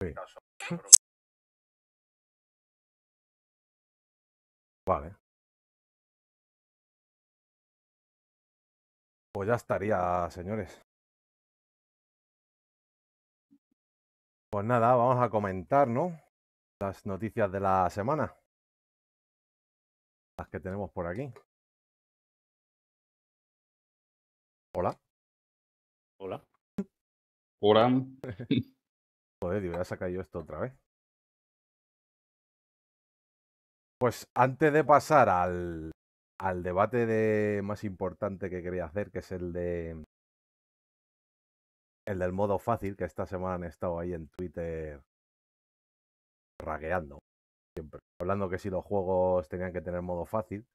Vale. Pues ya estaría, señores. Pues nada, vamos a comentar, ¿no? Las noticias de la semana. Las que tenemos por aquí. Hola. Hola. Hola. de ya yo esto otra vez. Pues antes de pasar al, debate de más importante que quería hacer, que es el de. El del modo fácil, que esta semana han estado ahí en Twitter ragueando. Siempre. Hablando que si los juegos tenían que tener modo fácil.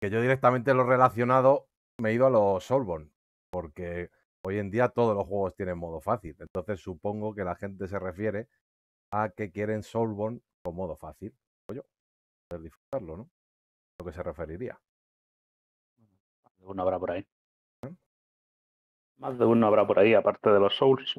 Que yo directamente lo relacionado me he ido a los Solborn Porque Hoy en día todos los juegos tienen modo fácil, entonces supongo que la gente se refiere a que quieren Soulborn con modo fácil. yo. poder disfrutarlo, ¿no? lo que se referiría. Más de uno habrá por ahí. ¿Eh? Más de uno habrá por ahí, aparte de los Souls.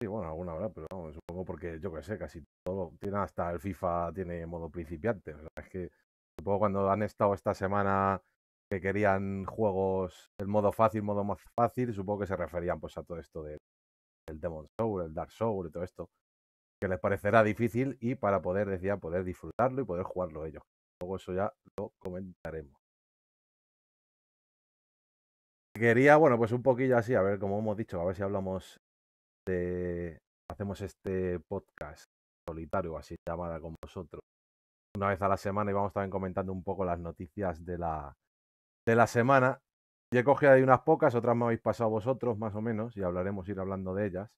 Sí, bueno, alguna habrá, pero supongo porque yo qué sé, casi todo tiene hasta el FIFA tiene modo principiante. verdad es que supongo cuando han estado esta semana que querían juegos, el modo fácil, modo más fácil, supongo que se referían pues a todo esto del, el Demon Soul, el Dark Soul y todo esto, que les parecerá difícil y para poder, decía, poder disfrutarlo y poder jugarlo ellos. Luego eso ya lo comentaremos. Quería, bueno, pues un poquillo así, a ver, como hemos dicho, a ver si hablamos de... Hacemos este podcast solitario, así llamada con vosotros, una vez a la semana y vamos también comentando un poco las noticias de la, de la semana. y he cogido ahí unas pocas, otras me habéis pasado vosotros, más o menos, y hablaremos, ir hablando de ellas.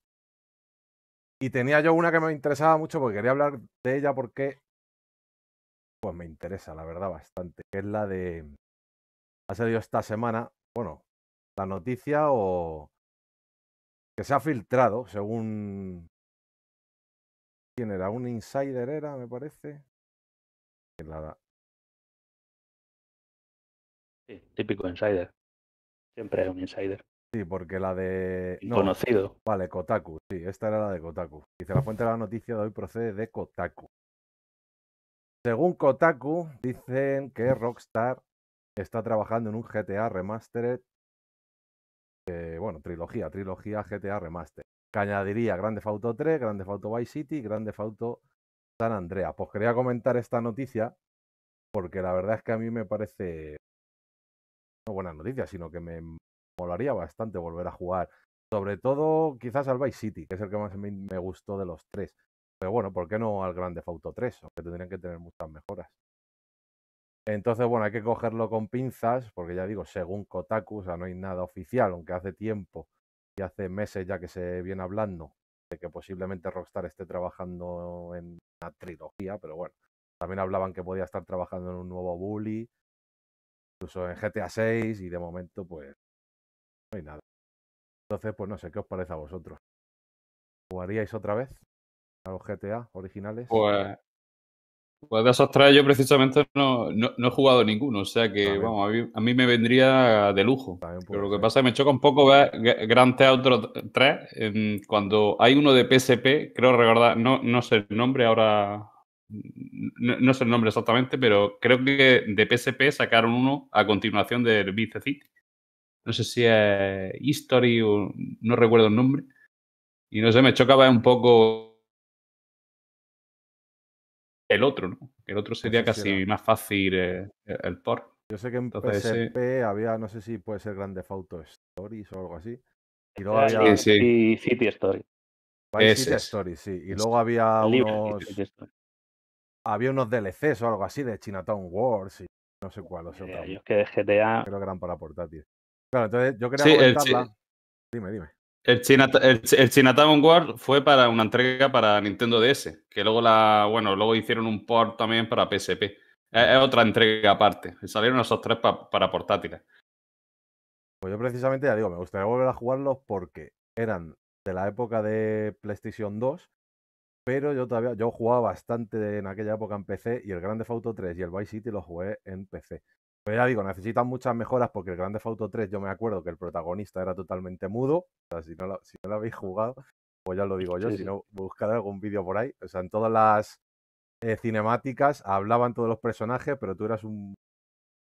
Y tenía yo una que me interesaba mucho porque quería hablar de ella porque pues me interesa, la verdad, bastante. Que es la de. Ha salido esta semana, bueno, la noticia o. que se ha filtrado, según. ¿Quién era? ¿Un insider era, me parece? La, Sí, típico insider. Siempre es un insider. Sí, porque la de. No, Conocido. Vale, Kotaku. Sí, esta era la de Kotaku. Dice: La fuente de la noticia de hoy procede de Kotaku. Según Kotaku, dicen que Rockstar está trabajando en un GTA Remastered. bueno, trilogía, trilogía GTA Remastered. Que añadiría Grande Auto 3, Grande Auto Vice City, Grande Auto San Andrea. Pues quería comentar esta noticia porque la verdad es que a mí me parece buenas noticias, sino que me molaría bastante volver a jugar. Sobre todo quizás al Vice City, que es el que más me, gustó de los tres. Pero bueno, ¿por qué no al Grande Fauto 3? Aunque tendrían que tener muchas mejoras. Entonces, bueno, hay que cogerlo con pinzas, porque ya digo, según Kotaku, o sea, no hay nada oficial, aunque hace tiempo y hace meses ya que se viene hablando de que posiblemente Rockstar esté trabajando en una trilogía, pero bueno, también hablaban que podía estar trabajando en un nuevo Bully, incluso en GTA 6 y de momento pues no hay nada. Entonces, pues no sé, ¿qué os parece a vosotros? ¿Jugaríais otra vez a los GTA originales? Pues, pues, de esos tres yo precisamente no, he jugado ninguno, o sea que vamos, a mí, me vendría de lujo. Pero lo que pasa es que me choca un poco ver Grand Theft Auto 3 cuando hay uno de PSP, creo recordar, no, no sé el nombre ahora, no, sé el nombre exactamente, pero creo que de PSP sacaron uno a continuación del Vice City. No sé si es History o no recuerdo el nombre. Y no sé, me chocaba un poco el otro, ¿no? El otro sería casi más fácil eh, el por. Yo sé que en PSP había, no sé si puede ser Grande Auto Stories o algo así. Y luego ah, había... City story sí. Y luego había había unos DLCs o algo así de Chinatown Wars y no sé cuál. O eh, que de GTA. Creo que eran para portátiles. Claro, entonces yo quería sí, Dime, dime. El, Chinatown Wars fue para una entrega para Nintendo DS, que luego la, bueno, luego hicieron un port también para PSP. Es, otra entrega aparte. Salieron esos tres para portátiles. Pues yo precisamente ya digo, me gustaría volver a jugarlos porque eran de la época de PlayStation 2 pero yo todavía yo jugaba bastante en aquella época en PC y el Grand Theft Auto 3 y el Vice City lo jugué en PC. Pero ya digo, necesitan muchas mejoras porque el Grand Theft Auto 3 yo me acuerdo que el protagonista era totalmente mudo, o sea, si no lo, habéis jugado, pues ya lo digo yo, si no buscar algún vídeo por ahí, o sea, en todas las eh, cinemáticas hablaban todos los personajes, pero tú eras un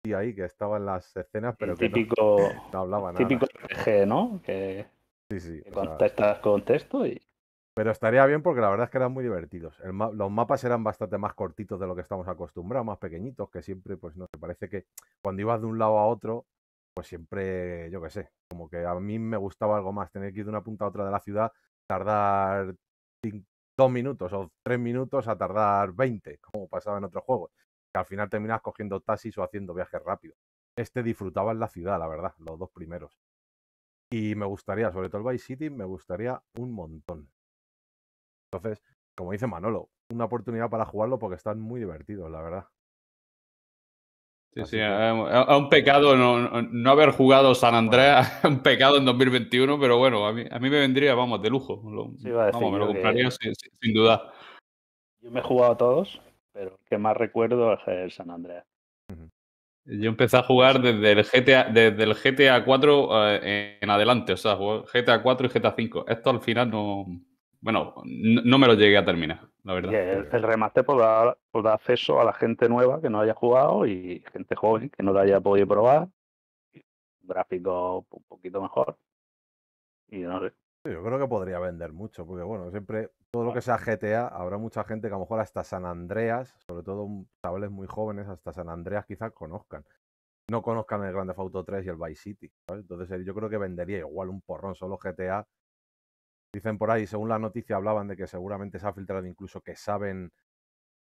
tío ahí que estaba en las escenas, pero que no, hablaba nada. Típico RPG, ¿no? Que, sí, sí, contestas con texto y pero estaría bien porque la verdad es que eran muy divertidos. los mapas eran bastante más cortitos de lo que estamos acostumbrados, más pequeñitos, que siempre, pues no se parece que cuando ibas de un lado a otro, pues siempre, yo qué sé, como que a mí me gustaba algo más, tener que ir de una punta a otra de la ciudad, tardar dos minutos o tres minutos a tardar veinte, como pasaba en otros juegos. Que al final terminas cogiendo taxis o haciendo viajes rápidos. Este disfrutaba en la ciudad, la verdad, los dos primeros. Y me gustaría, sobre todo el Vice City, me gustaría un montón. Entonces, como dice Manolo, una oportunidad para jugarlo porque están muy divertidos, la verdad. Sí, sí, es un pecado no, haber jugado San Andrea, un pecado en 2021, pero bueno, a mí, a mí me vendría, vamos, de lujo. vamos, me lo compraría sin, duda. Yo me he jugado a todos, pero el que más recuerdo es el San Andrea. Yo empecé a jugar desde el GTA, desde el GTA 4 eh, en adelante, o sea, GTA 4 y GTA 5. Esto al final no, bueno, no, me lo llegué a terminar, la verdad. El, el, remaster por acceso a la gente nueva que no haya jugado y gente joven que no lo haya podido probar. gráfico un poquito mejor. Y no sé. Yo creo que podría vender mucho, porque bueno, siempre todo lo que sea GTA, habrá mucha gente que a lo mejor hasta San Andreas, sobre todo chavales muy jóvenes, hasta San Andreas quizás conozcan. No conozcan el Grand Theft Auto 3 y el Vice City. Entonces eh, yo creo que vendería igual un porrón solo GTA Dicen por ahí, según la noticia, hablaban de que seguramente se ha filtrado incluso que saben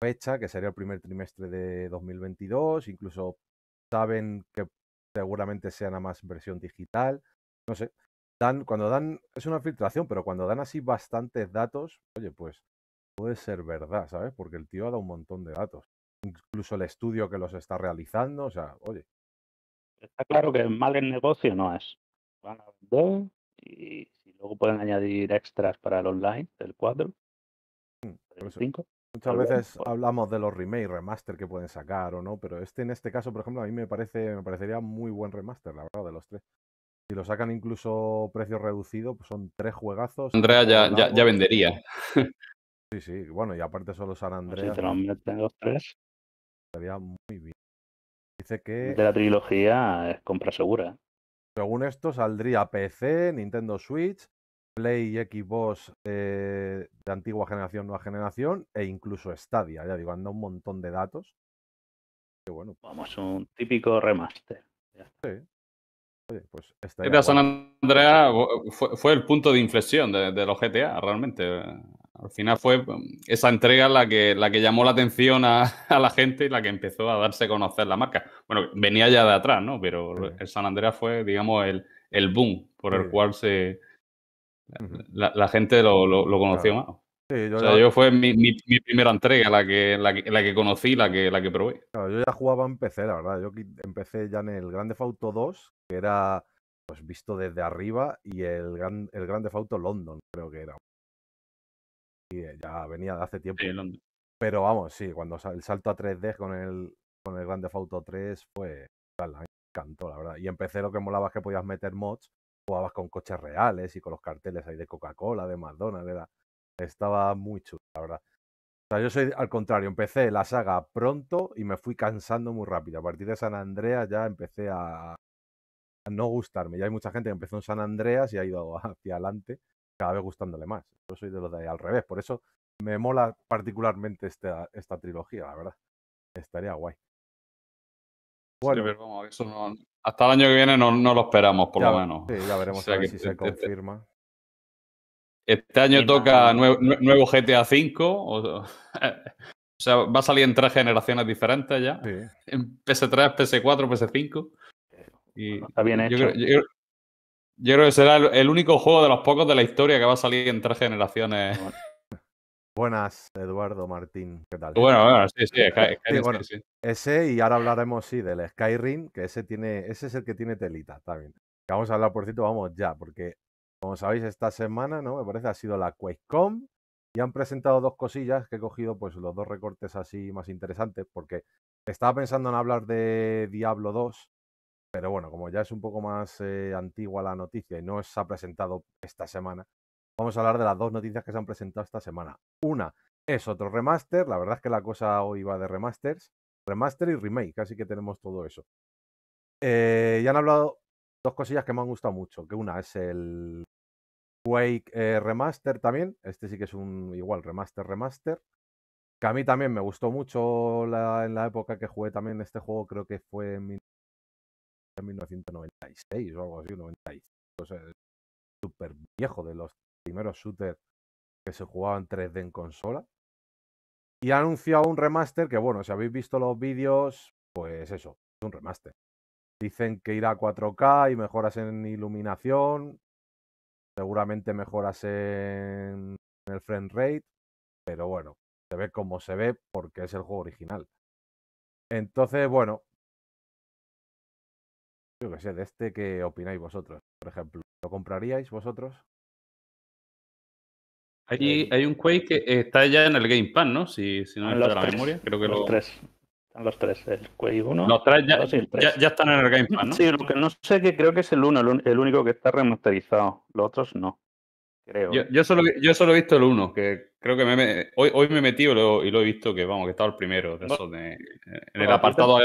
fecha, que sería el primer trimestre de 2022, incluso saben que seguramente sea nada más versión digital, no sé. Dan, cuando dan, es una filtración, pero cuando dan así bastantes datos, oye, pues puede ser verdad, ¿sabes? Porque el tío ha dado un montón de datos. Incluso el estudio que los está realizando, o sea, oye. Está claro que mal el negocio no es. y Luego pueden añadir extras para el online del 4, 5. Mm, pues, muchas veces hablamos de los remake, remaster que pueden sacar o no, pero este en este caso, por ejemplo, a mí me parece me parecería muy buen remaster, la verdad, de los tres. Si lo sacan incluso precio reducido, pues son tres juegazos. Andrea ya, ya, ya, vendería. Sí, sí, bueno, y aparte solo San pues Andrea. si te lo meten los tres. Estaría muy bien. Dice que. De la trilogía es compra segura. Según esto, saldría PC, Nintendo Switch, Play y Xbox eh, de antigua generación, nueva generación e incluso Stadia. Ya digo, anda un montón de datos. bueno. Pues Vamos, un típico remaster. Ya Sí. Oye, pues San fue, fue, el punto de inflexión de los GTA, realmente. Al final fue mm, esa entrega la que, la que llamó la atención a, la gente y la que empezó a darse a conocer la marca. Bueno, venía ya de atrás, ¿no? Pero el San Andreas fue, digamos, el, el boom por el cual se la, gente lo, conoció más. Sí, yo, o sea, yo fue mi, primera entrega, la que, la que, conocí, la que, la que probé. yo ya jugaba en PC, la verdad. Yo empecé ya en el Grande Fauto 2, que era pues visto desde arriba, y el Gran, el Grande Fauto London, creo que era. Eh, ya venía de hace tiempo. pero vamos, sí, cuando el salto a 3D con el, con el Grande Auto 3 fue. Pues, encantó, la verdad. Y empecé lo que molaba que podías meter mods, jugabas con coches reales y con los carteles ahí de Coca-Cola, de McDonald's, era, estaba muy chulo, la verdad. O sea, yo soy al contrario, empecé la saga pronto y me fui cansando muy rápido. A partir de San Andreas ya empecé a no gustarme. Ya hay mucha gente que empezó en San Andreas y ha ido hacia adelante cada vez gustándole más. Yo soy de los de al revés, por eso me mola particularmente esta, esta trilogía, la verdad. Estaría guay. hasta el año que viene no, lo esperamos, por lo menos. Sí, ya veremos a ver si se este, este confirma. Este año toca nuevo, GTA V. O, sea, va a salir en tres generaciones diferentes ya. En PS3, PS4, PS5. Y Está bien hecho. Yo creo, yo creo que será el, único juego de los pocos de la historia que va a salir en tres generaciones. Buenas, Eduardo Martín, ¿qué tal? Bueno, bueno, sí, sí, sí, Ese, y ahora hablaremos, sí, del Skyrim, que ese tiene, ese es el que tiene telita también. Que vamos a hablar, por cierto, vamos ya, porque como sabéis, esta semana, ¿no? Me parece ha sido la QuakeCon y han presentado dos cosillas que he cogido, pues los dos recortes así más interesantes, porque estaba pensando en hablar de Diablo 2, pero bueno, como ya es un poco más eh, antigua la noticia y no se ha presentado esta semana, vamos a hablar de las dos noticias que se han presentado esta semana. Una es otro remaster, la verdad es que la cosa hoy va de remasters, remaster y remake, así que tenemos todo eso. Eh, ya han hablado dos cosillas que me han gustado mucho, que una es el Wake eh, Remaster también, este sí que es un igual remaster remaster, que a mí también me gustó mucho en la época que jugué también este juego, creo que fue en 1996 o algo así, 95, O súper viejo de los primeros shooters que se jugaban 3D en consola. Y ha anunciado un remaster que, bueno, si habéis visto los vídeos, pues eso, es un remaster. Dicen que irá a 4K y mejoras en iluminación, seguramente mejoras en el frame rate, pero bueno, se ve como se ve porque es el juego original. Entonces, bueno, yo que sé, de este que opináis vosotros. Por ejemplo, ¿lo compraríais vosotros? Hay, eh, hay un Quake que está ya en el Game Pass, ¿no? Si, no me falla la memoria, creo que los tres. Están los tres, el Quake 1. Los tres ya, están en el Game Pass, ¿no? Sí, lo que no sé que creo que es el uno el, único que está remasterizado. Los otros no. Creo. Yo, solo, yo solo he visto el uno que creo que hoy, me he metido y lo, he visto que vamos, que estaba el primero eh, en el apartado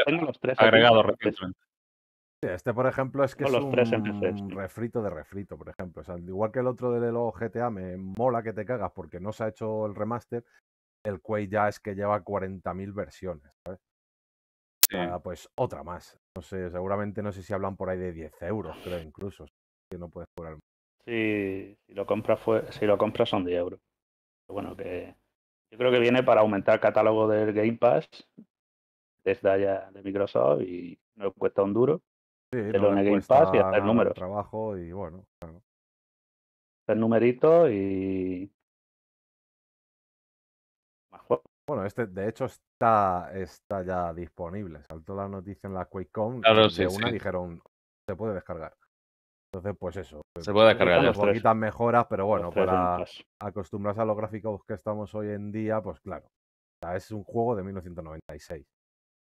agregado recientemente. Este, este, por ejemplo, es que es un refrito de refrito, por ejemplo. igual que el otro de los GTA, me mola que te cagas porque no se ha hecho el remaster. El Quake ya es que lleva 40.000 versiones, ¿sabes? pues otra más. No sé, seguramente no sé si hablan por ahí de 10 euros, creo, incluso. Que no puedes cobrar. Sí, si lo compras si lo son 10 euros. Bueno, que yo creo que viene para aumentar el catálogo del Game Pass desde allá de Microsoft y no cuesta un duro. Sí, te Game Pass y el número. Trabajo y bueno, claro. el numerito y. Bueno, este de hecho está, está ya disponible. Saltó la noticia en la QuakeCon. Claro, de una dijeron, se puede descargar. Entonces, pues eso. Eh, se puede descargar Unas Poquitas mejoras, pero bueno, para acostumbrarse a los gráficos que estamos hoy en día, pues claro. Es un juego de 1996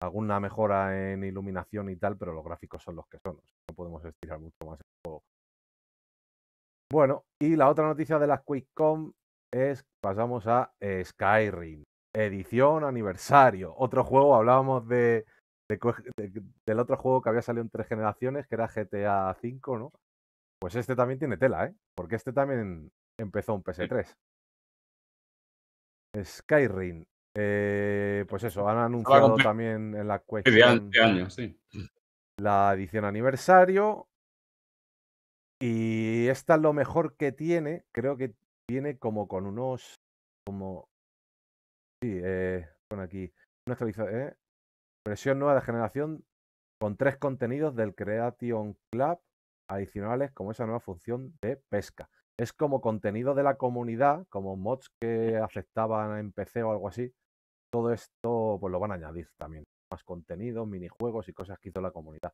alguna mejora en iluminación y tal, pero los gráficos son los que son. No podemos estirar mucho más el juego. Bueno, y la otra noticia de las Quickcom es pasamos a Skyrim, edición aniversario. Otro juego, hablábamos del otro juego que había salido en tres generaciones, que era GTA V, ¿no? Pues este también tiene tela, ¿eh? Porque este también empezó en PS3. Skyrim, eh, pues eso, han anunciado también en la cuestión de este año, sí. la edición aniversario. Y esta es lo mejor que tiene. Creo que viene como con unos. como. Sí, eh, bueno, aquí. Eh, versión nueva de generación con tres contenidos del Creation Club adicionales como esa nueva función de pesca. Es como contenido de la comunidad, como mods que afectaban en PC o algo así, todo esto pues lo van a añadir también. Más contenido, minijuegos y cosas que hizo la comunidad.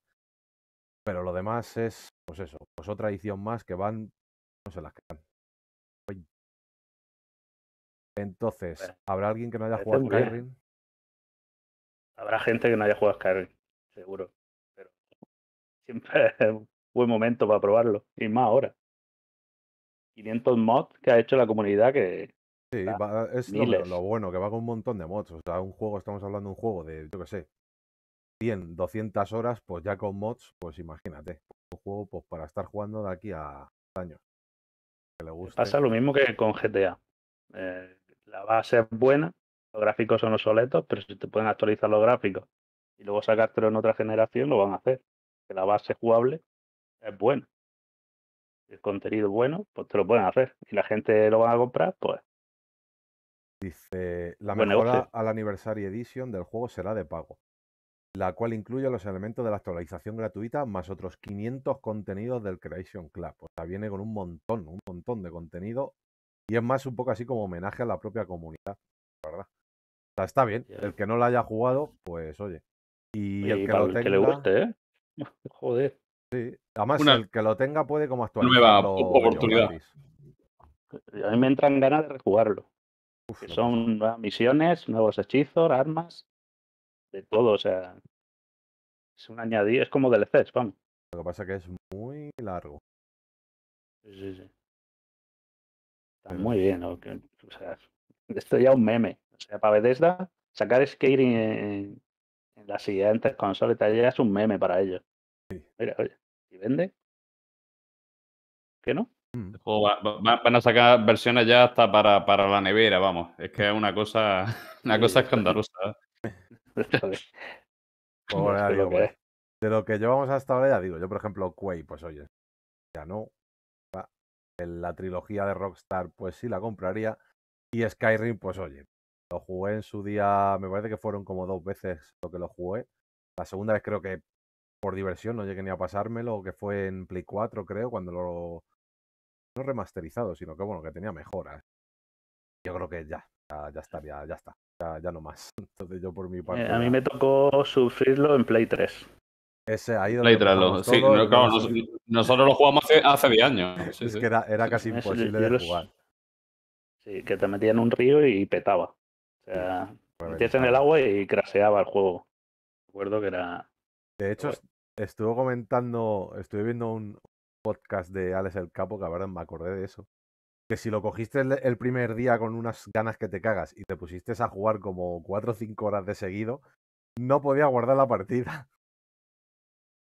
Pero lo demás es, pues eso, pues otra edición más que van, no sé las que Entonces, ¿habrá alguien que no haya jugado Skyrim? Habrá gente que no haya jugado Skyrim, seguro. Pero siempre es un buen momento para probarlo. Y más ahora. 500 mods que ha hecho la comunidad que Sí, ah, es lo, bueno, que va con un montón de mods. O sea, un juego, estamos hablando de un juego de, yo qué sé, 100, 200 horas, pues ya con mods, pues imagínate. Un juego pues para estar jugando de aquí a años. Que le Pasa lo mismo que con GTA. Eh, la base es buena, los gráficos son obsoletos, pero si te pueden actualizar los gráficos y luego sacártelo en otra generación, lo van a hacer. Que la base jugable es buena. El contenido bueno, pues te lo pueden hacer. Y la gente lo va a comprar, pues Dice, eh, la mejora al Anniversary Edition del juego será de pago, la cual incluye los elementos de la actualización gratuita más otros 500 contenidos del Creation Club. O sea, viene con un montón, un montón de contenido y es más un poco así como homenaje a la propia comunidad, ¿verdad? O sea, está bien. El que no lo haya jugado, pues oye. Y, el que lo tenga... le guste, ¿eh? Joder. Sí. Además, el que lo tenga puede como actualizar. Nueva oportunidad. A mí me entran ganas de rejugarlo son nuevas misiones, nuevos hechizos, armas, de todo, o sea, es un añadido, es como DLCs, vamos. Lo que pasa es que es muy largo. Sí, sí, sí. Está muy bien, o sea, esto ya es un meme. O sea, para Bethesda, sacar Skate en, en las siguientes consolas es un meme para ellos. Sí. Mira, oye, ¿y vende? ¿Qué no? Mm. van a sacar versiones ya hasta para, para, la nevera, vamos. Es que es una cosa, una cosa escandalosa. de lo que llevamos hasta ahora, ya digo, yo por ejemplo, Quay, pues oye, ya no. La trilogía de Rockstar, pues sí la compraría. Y Skyrim, pues oye, lo jugué en su día, me parece que fueron como dos veces lo que lo jugué. La segunda vez creo que por diversión no llegué ni a pasármelo, que fue en Play 4, creo, cuando lo no remasterizado, sino que bueno, que tenía mejoras. Yo creo que ya, ya, está, ya, está, ya, no más. Entonces yo por mi eh, parte... a mí me tocó sufrirlo en Play 3. Ese ahí sí, nosotros lo jugamos hace, hace 10 años. es que era, casi imposible de jugar. Sí, que te metía en un río y petaba. O sea, metías en el agua y craseaba el juego. Recuerdo que era... De hecho, estuve comentando, estuve viendo un, podcast de Alex el Capo, que verdad me acordé de eso. Que si lo cogiste el, primer día con unas ganas que te cagas y te pusiste a jugar como 4 o 5 horas de seguido, no podía guardar la partida.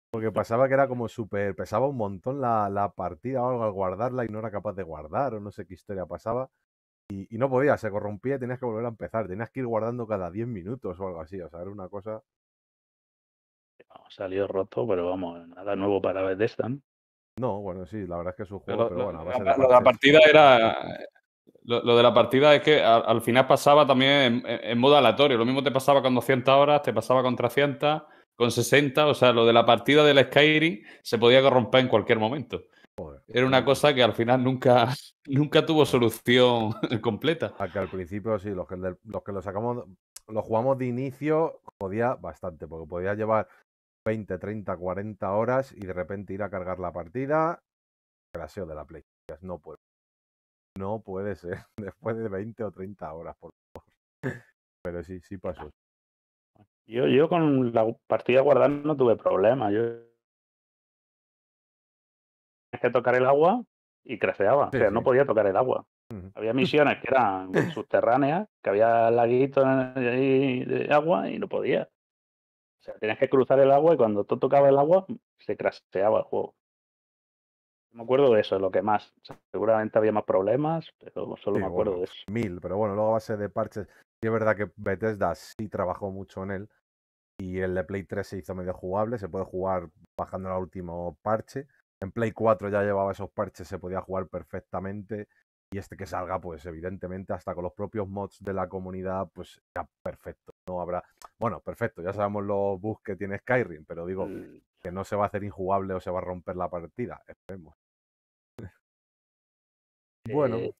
Porque pasaba que era como súper, pesaba un montón la, partida o algo al guardarla y no era capaz de guardar o no sé qué historia pasaba. Y, y, no podía, se corrompía y tenías que volver a empezar. Tenías que ir guardando cada 10 minutos o algo así. O sea, era una cosa. Salió roto, pero vamos, nada nuevo para Bethesda. esta. No, bueno, sí, la verdad es que es un juego, pero, bueno, a la, lo de la partida era. Lo, de la partida es que al, final pasaba también en, modo aleatorio. Lo mismo te pasaba con 200 horas, te pasaba con 300, con 60. O sea, lo de la partida del Skyrim se podía corromper en cualquier momento. Era una cosa que al final nunca, nunca tuvo solución completa. al principio sí, los que, los que lo sacamos, lo jugamos de inicio, podía bastante, porque podía llevar 20, 30, 40 horas y de repente ir a cargar la partida, craseo de la Play. No puede, no puede ser después de 20 o 30 horas, por favor. Pero sí, sí pasó. Yo, yo con la partida guardando no tuve problema. Yo es que tocar el agua y creceaba. o sea, no podía tocar el agua. Había misiones que eran subterráneas, que había laguitos de agua y no podía. O sea, tenías que cruzar el agua y cuando tú tocabas el agua, se craseaba el juego. No me acuerdo de eso, es lo que más. seguramente había más problemas, pero solo me acuerdo de eso. Mil, pero bueno, luego a base de parches. Y es verdad que Bethesda sí trabajó mucho en él. Y el de Play 3 se hizo medio jugable, se puede jugar bajando el último parche. En Play 4 ya llevaba esos parches, se podía jugar perfectamente. Y este que salga, pues evidentemente, hasta con los propios mods de la comunidad, pues ya perfecto no habrá. Bueno, perfecto, ya sabemos los bugs que tiene Skyrim, pero digo mm. que no se va a hacer injugable o se va a romper la partida. Esperemos. bueno. Eh,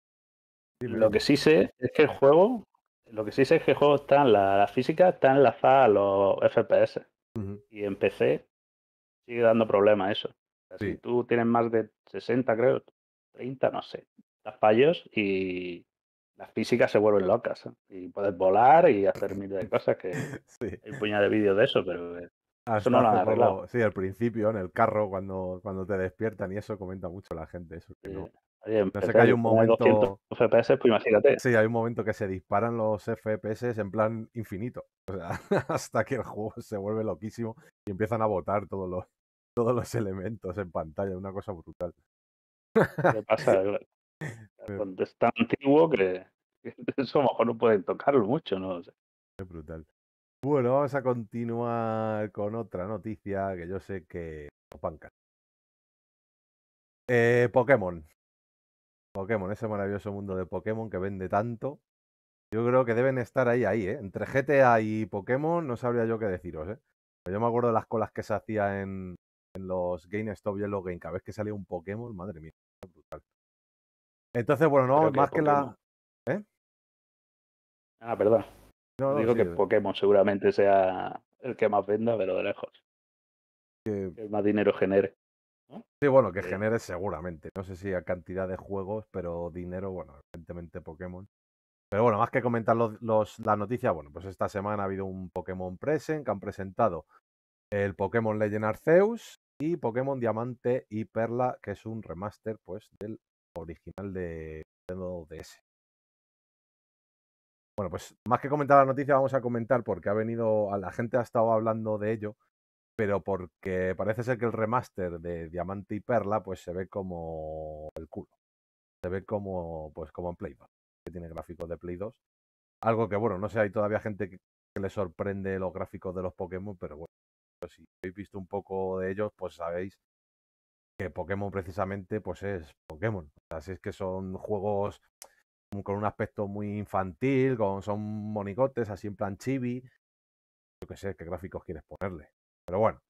lo que sí sé es que el juego, lo que sí sé es que el juego está en la, física, está enlazada a los FPS. Y en PC sigue dando problemas eso. Si tú tienes más de 60, creo, 30, no sé, Las fallos y las físicas se vuelven locas. ¿eh? Y puedes volar y hacer miles de cosas que sí. hay un de vídeos de eso, pero eh, eso no lo han arreglado. sí, al principio, en el carro, cuando, cuando te despiertan y eso comenta mucho la gente. Eso, no. sé que hay un momento. 200 FPS, pues imagínate. Sí, hay un momento que se disparan los FPS en plan infinito. O sea, hasta que el juego se vuelve loquísimo y empiezan a botar todos los, todos los elementos en pantalla. Una cosa brutal. ¿Qué pasa? Es tan antiguo que, eso a lo mejor no pueden tocarlo mucho, no sé. Es brutal. Bueno, vamos a continuar con otra noticia que yo sé que os eh, Pokémon. Pokémon, ese maravilloso mundo de Pokémon que vende tanto. Yo creo que deben estar ahí, ahí, ¿eh? Entre GTA y Pokémon no sabría yo qué deciros, ¿eh? yo me acuerdo de las colas que se hacía en, en los GameStop y en los cada vez que salía un Pokémon? Madre mía, brutal. Entonces, bueno, no, más que la. ¿Eh? Ah, perdón. Digo que eh. Pokémon seguramente sea el que más venda, pero de lejos. Que... más dinero genere. Sí, bueno, que eh. genere seguramente. No sé si a cantidad de juegos, pero dinero, bueno, evidentemente Pokémon. Pero bueno, más que comentar los, los, las noticias, bueno, pues esta semana ha habido un Pokémon Present que han presentado el Pokémon Legend Arceus y Pokémon Diamante y Perla, que es un remaster, pues, del original de Nintendo DS. Bueno, pues más que comentar la noticia, vamos a comentar porque ha venido, la gente ha estado hablando de ello, pero porque parece ser que el remaster de Diamante y Perla pues se ve como el culo. Se ve como pues como en Play que tiene gráficos de Play 2. Algo que bueno, no sé, hay todavía gente que, le sorprende los gráficos de los Pokémon, pero bueno, pues, si habéis visto un poco de ellos, pues sabéis que Pokémon precisamente pues es Pokémon. Así es que son juegos mm, con un aspecto muy infantil, con, son monigotes así en plan chibi. Yo qué sé, qué gráficos quieres ponerle. Pero bueno.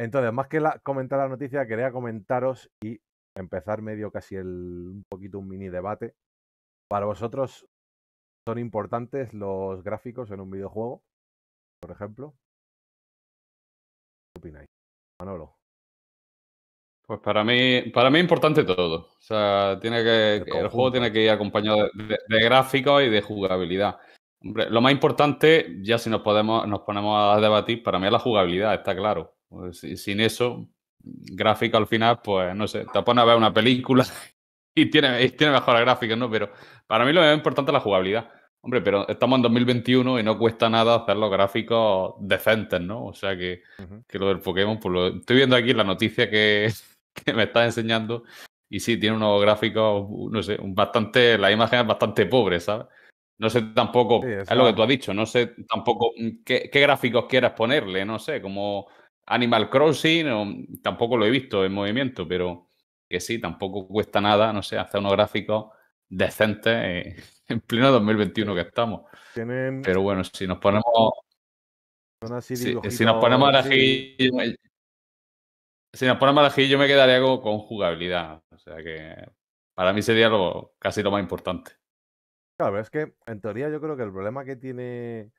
Entonces, más que la, comentar la noticia, quería comentaros y empezar medio casi el, un poquito un mini debate. Para vosotros, ¿son importantes los gráficos en un videojuego? Por ejemplo. ¿Qué opináis? Manolo. Pues para mí, para mí importante todo. O sea, tiene que, el, juego tiene que ir acompañado de, gráficos y de jugabilidad. Hombre, lo más importante, ya si nos podemos, nos ponemos a debatir, para mí es la jugabilidad, está claro. Pues, sin eso, gráfico al final, pues no sé, te pones a ver una película y tiene, y tiene mejores gráficos, ¿no? Pero para mí lo más importante es la jugabilidad. Hombre, pero estamos en 2021 y no cuesta nada hacer los gráficos decentes, ¿no? O sea que, que lo del Pokémon, pues lo, estoy viendo aquí la noticia que, que me estás enseñando. Y sí, tiene unos gráficos, no sé, bastante, la imagen es bastante pobre, ¿sabes? No sé tampoco, es lo que tú has dicho, no sé tampoco mm, qué, gráficos quieras ponerle, no sé, como Animal Crossing, mm, tampoco lo he visto en movimiento, pero que sí, tampoco cuesta nada, no sé, hacer unos gráficos decentes en pleno 2021 que estamos. Pero bueno, si nos ponemos... si nos ponemos a si nos ponen aquí yo me quedaría algo con, jugabilidad. O sea que para mí sería casi lo más importante. Claro, es que en teoría yo creo que el problema que tiene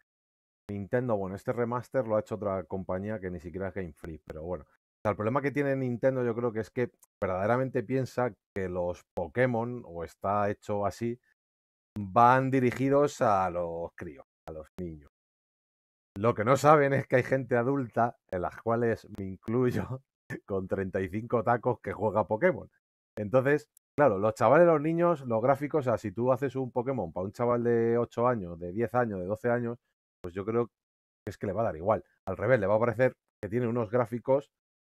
Nintendo, bueno, este remaster lo ha hecho otra compañía que ni siquiera es Game Free, pero bueno. O sea, el problema que tiene Nintendo yo creo que es que verdaderamente piensa que los Pokémon, o está hecho así, van dirigidos a los críos, a los niños. Lo que no saben es que hay gente adulta, en las cuales me incluyo, con 35 tacos que juega Pokémon. Entonces, claro, los chavales, los niños, los gráficos, o sea, si tú haces un Pokémon para un chaval de 8 años, de 10 años, de 12 años, pues yo creo que es que le va a dar igual. Al revés, le va a parecer que tiene unos gráficos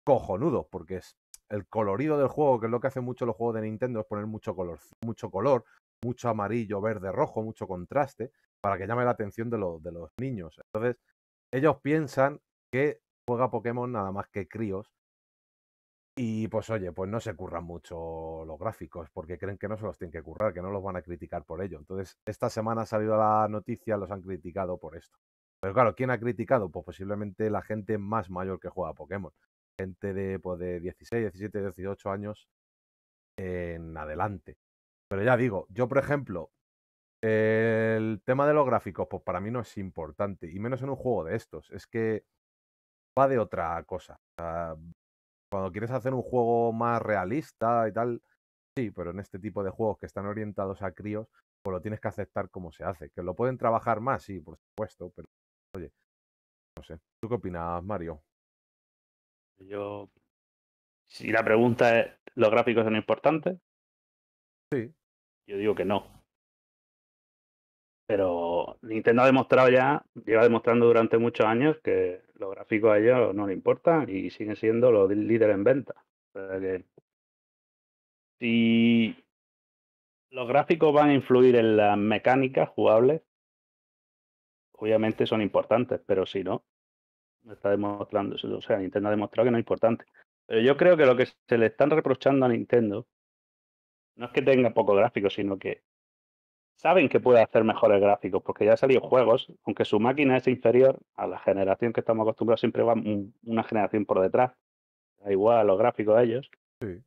cojonudos, porque es el colorido del juego, que es lo que hacen mucho los juegos de Nintendo, es poner mucho color, mucho color, mucho amarillo, verde, rojo, mucho contraste, para que llame la atención de, de los niños. Entonces, ellos piensan que juega Pokémon nada más que críos, y pues oye, pues no se curran mucho los gráficos porque creen que no se los tienen que currar, que no los van a criticar por ello. Entonces, esta semana ha salido la noticia, los han criticado por esto. Pero claro, ¿quién ha criticado? Pues posiblemente la gente más mayor que juega a Pokémon. Gente de, pues, de 16, 17, 18 años en adelante. Pero ya digo, yo por ejemplo, el tema de los gráficos, pues para mí no es importante, y menos en un juego de estos. Es que va de otra cosa. Ah, cuando quieres hacer un juego más realista y tal, sí, pero en este tipo de juegos que están orientados a críos, pues lo tienes que aceptar como se hace. Que lo pueden trabajar más, sí, por supuesto, pero oye, no sé. ¿Tú qué opinas, Mario? Yo. Si la pregunta es: ¿los gráficos son importantes? Sí. Yo digo que no. Pero Nintendo ha demostrado ya, lleva demostrando durante muchos años que los gráficos a ellos no le importan y siguen siendo los líderes en venta. si los gráficos van a influir en las mecánicas jugables, obviamente son importantes, pero si no, está demostrando, o sea, Nintendo ha demostrado que no es importante. Pero yo creo que lo que se le están reprochando a Nintendo no es que tenga poco gráfico, sino que saben que puede hacer mejores gráficos, porque ya han salido juegos, aunque su máquina es inferior a la generación que estamos acostumbrados, siempre va una generación por detrás. Da igual los gráficos de ellos. Creo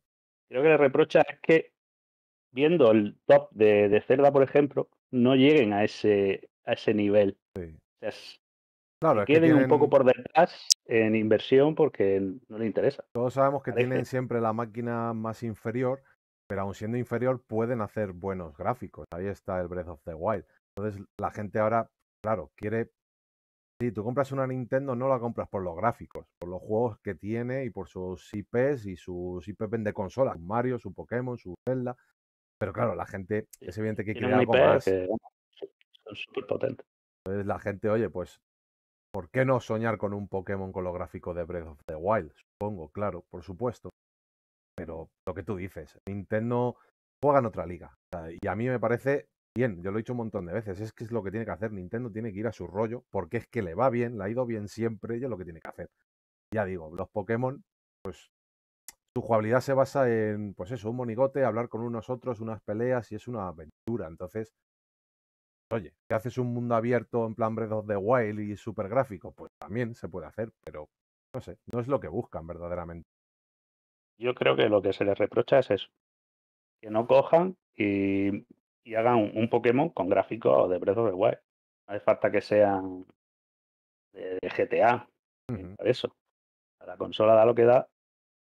que le reprocha es que, viendo el top de, de Zelda, por ejemplo, no lleguen a ese, a ese nivel. Sí. un poco por detrás en inversión porque no le interesa. Todos sabemos que tienen siempre la máquina más inferior pero aun siendo inferior pueden hacer buenos gráficos. Ahí está el Breath of the Wild. Entonces la gente ahora, claro, quiere... Si tú compras una Nintendo, no la compras por los gráficos, por los juegos que tiene y por sus IPs y sus IPs de consolas. Mario, su Pokémon, su Zelda. Pero claro, la gente es evidente que quiere algo más. Que Entonces la gente, oye, pues, ¿por qué no soñar con un Pokémon con los gráficos de Breath of the Wild? Supongo, claro, por supuesto. Pero lo que tú dices, Nintendo juega en otra liga. Y a mí me parece bien, yo lo he dicho un montón de veces, es que es lo que tiene que hacer. Nintendo tiene que ir a su rollo porque es que le va bien, le ha ido bien siempre y es lo que tiene que hacer. Ya digo, los Pokémon, pues su jugabilidad se basa en, pues eso, un monigote, hablar con unos otros, unas peleas y es una aventura. Entonces, oye, si haces un mundo abierto en plan Breath of the Wild y super gráfico? Pues también se puede hacer, pero no sé, no es lo que buscan verdaderamente yo creo que lo que se les reprocha es eso. Que no cojan y, hagan un, Pokémon con gráficos de Breath of the Wild. No hace falta que sean de, GTA. Uh Eso. La consola da lo que da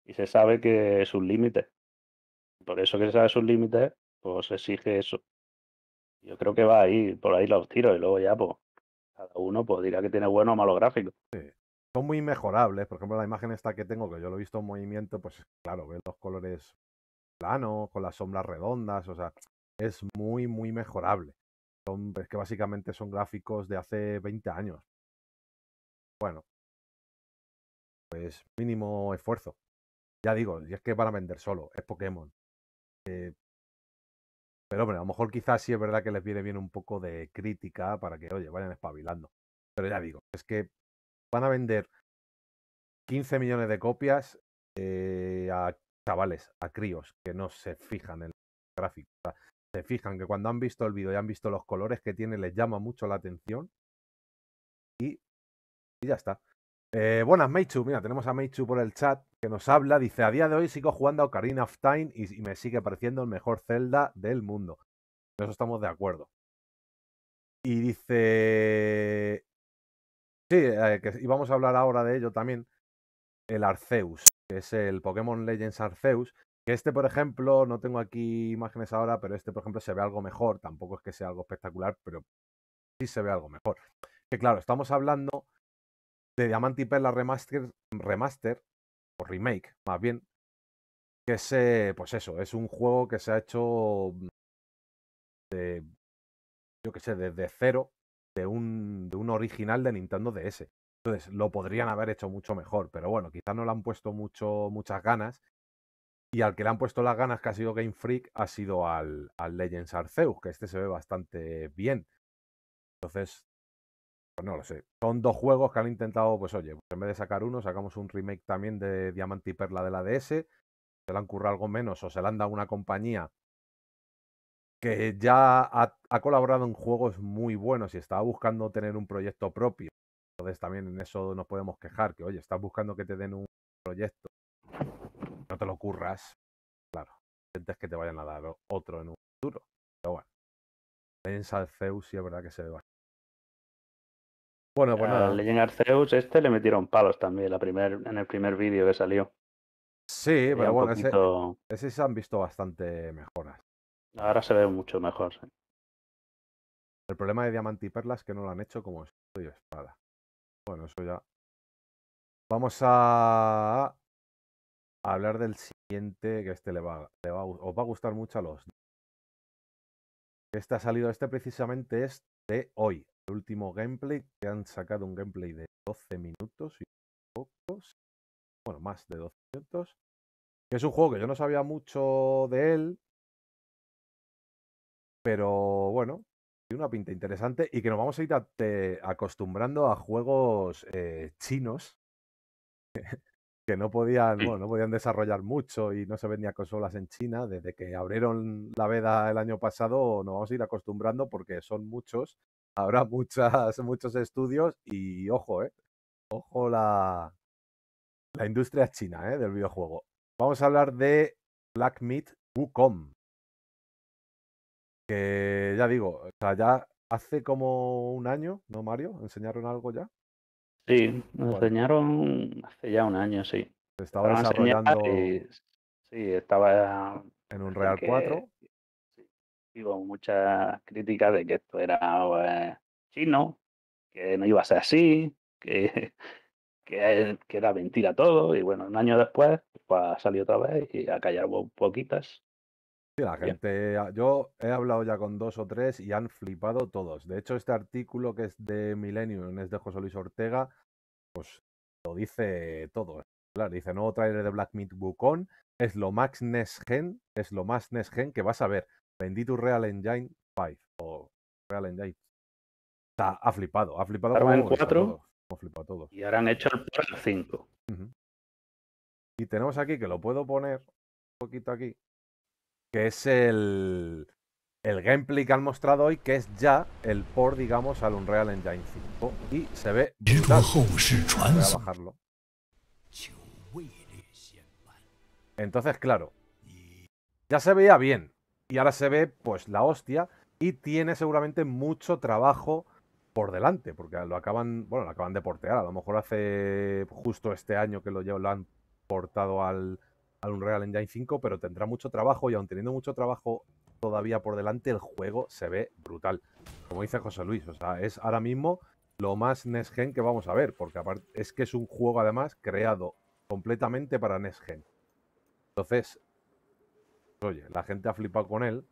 y se sabe que es un límite, Por eso que se sabe sus límites, pues exige eso. Yo creo que va ahí, por ahí los tiros y luego ya, pues, cada uno pues dirá que tiene bueno o malo gráficos son muy mejorables. Por ejemplo, la imagen esta que tengo, que yo lo he visto en movimiento, pues claro, ve los colores planos, con las sombras redondas, o sea, es muy, muy mejorable. Son, es que básicamente son gráficos de hace 20 años. Bueno, pues mínimo esfuerzo. Ya digo, y es que van a vender solo, es Pokémon. Eh, pero bueno, a lo mejor quizás sí es verdad que les viene bien un poco de crítica para que, oye, vayan espabilando. Pero ya digo, es que van a vender 15 millones de copias eh, a chavales, a críos, que no se fijan en el gráfico. se fijan que cuando han visto el vídeo y han visto los colores que tiene, les llama mucho la atención. Y, y ya está. Eh, buenas, Meichu. Mira, tenemos a Meichu por el chat que nos habla. Dice: A día de hoy sigo jugando a Ocarina of Time y, me sigue pareciendo el mejor Zelda del mundo. En eso estamos de acuerdo. Y dice: Sí, eh, y vamos a hablar ahora de ello también. El Arceus, que es el Pokémon Legends Arceus. Que este, por ejemplo, no tengo aquí imágenes ahora, pero este, por ejemplo, se ve algo mejor. Tampoco es que sea algo espectacular, pero sí se ve algo mejor. Que claro, estamos hablando de Diamante y Perla Remaster, remaster o remake, más bien, que es, eh, pues eso, es un juego que se ha hecho mm, de, yo qué sé, desde cero, de un original de Nintendo DS. Entonces, lo podrían haber hecho mucho mejor, pero bueno, quizás no le han puesto mucho, muchas ganas. Y al que le han puesto las ganas, que ha sido Game Freak, ha sido al, al Legends Arceus, que este se ve bastante bien. Entonces, pues no lo sé. Son dos juegos que han intentado, pues oye, pues en vez de sacar uno, sacamos un remake también de Diamante y Perla de la DS. Se le han currado algo menos o se le han dado una compañía que ya ha, colaborado en juegos muy buenos y estaba buscando tener un proyecto propio. Entonces también en eso nos podemos quejar, que oye, estás buscando que te den un proyecto, no te lo curras, claro, sientes que te vayan a dar otro en un futuro. Pero bueno, Legends Arceus sí es verdad que se ve bastante. Bueno, bueno pues Leyenda Arceus, este le metieron palos también la primer, en el primer vídeo que salió. Sí, pero bueno, ese se han visto bastante mejoras. Ahora se ve mucho mejor. El problema de Diamante y Perla es que no lo han hecho como estudio espada. Bueno, eso ya. Vamos a... hablar del siguiente, que este le va, va, os va a gustar mucho a los. Este ha salido, este precisamente es de hoy, el último gameplay, que han sacado un gameplay de 12 minutos y pocos, bueno, más de 12 minutos. Es un juego que yo no sabía mucho de él, pero bueno, tiene una pinta interesante y que nos vamos a ir acostumbrando a juegos eh, chinos que no podían, bueno, no podían desarrollar mucho y no se vendía consolas en China. Desde que abrieron la veda el año pasado, nos vamos a ir acostumbrando porque son muchos, habrá muchas, muchos estudios y ojo, eh, ojo la, la industria china eh, del videojuego. Vamos a hablar de Black Meat Wukong que ya digo, o sea, ya hace como un año, ¿no, Mario? ¿Enseñaron algo ya? Sí, nos enseñaron hace ya un año, sí. estaba desarrollando. sí, estaba. En un Real 4. Sí, digo, muchas críticas de que esto era pues, chino, que no iba a ser así, que, que, era mentira todo. Y bueno, un año después, pues salió otra vez y a callar poquitas. La gente, ah, yo he hablado ya con dos o tres y han flipado todos. De hecho, este artículo que es de Millennium, es de José Luis Ortega, pues lo dice todo. Claro, dice nuevo trailer de Black Meat Wukong, es lo más Nesgen, es lo más Nesgen que vas a ver. Bendito Real Engine 5 o Real Engine. Está, ha flipado, ha flipado. Como Y ahora han hecho el 5. Y tenemos aquí, que lo puedo poner un poquito aquí, que es el, gameplay que han mostrado hoy, que es ya el por digamos, al Unreal Engine 5. Y se ve a bajarlo. Entonces, claro, ya se veía bien. Y ahora se ve, pues, la hostia. Y tiene seguramente mucho trabajo por delante, porque lo acaban, bueno, lo acaban de portear. A lo mejor hace justo este año que lo, lo han portado al, al Unreal Engine 5, pero tendrá mucho trabajo y aun teniendo mucho trabajo todavía por delante, el juego se ve brutal. Como dice José Luis, o sea, es ahora mismo lo más Next Gen que vamos a ver, porque aparte es que es un juego además creado completamente para Next Gen. Entonces, oye, la gente ha flipado con él.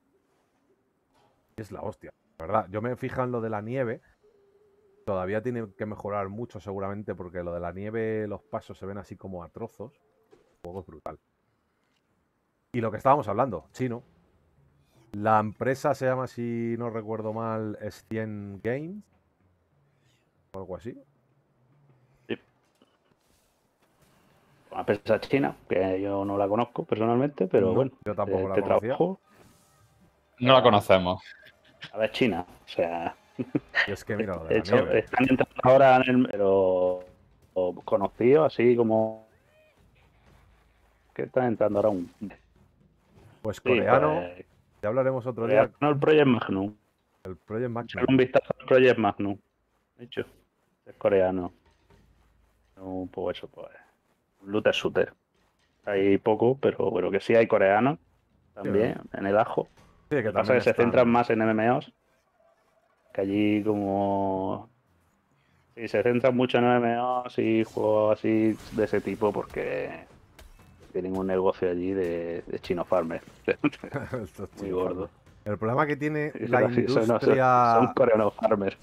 Y es la hostia, la ¿verdad? Yo me fijo en lo de la nieve. Todavía tiene que mejorar mucho seguramente porque lo de la nieve, los pasos se ven así como a trozos. El juego es brutal. Y lo que estábamos hablando, chino. La empresa se llama, si no recuerdo mal, Stien Games. O algo así. Sí. Una empresa china, que yo no la conozco personalmente, pero bueno. Yo tampoco eh, la no la conocemos. A ver, China. O sea. es que mira, de hecho, están entrando ahora en el. Pero conocido, así como. Que están entrando ahora un pues coreano, pues, ya hablaremos otro día. No, el Project Magnum. El Project Magnum. un vistazo al Project Magnum. de Hecho, es coreano. Un poco pues eso, pues. Un looter shooter. Hay poco, pero bueno, que sí hay coreanos también, en el ajo. Sí, que que se centran más en MMOs. Que allí como Sí, se centran mucho en MMOs y juegos así de ese tipo porque tienen un negocio allí de, chino farmer. Muy gordo. El problema que tiene la industria... Son, farmers.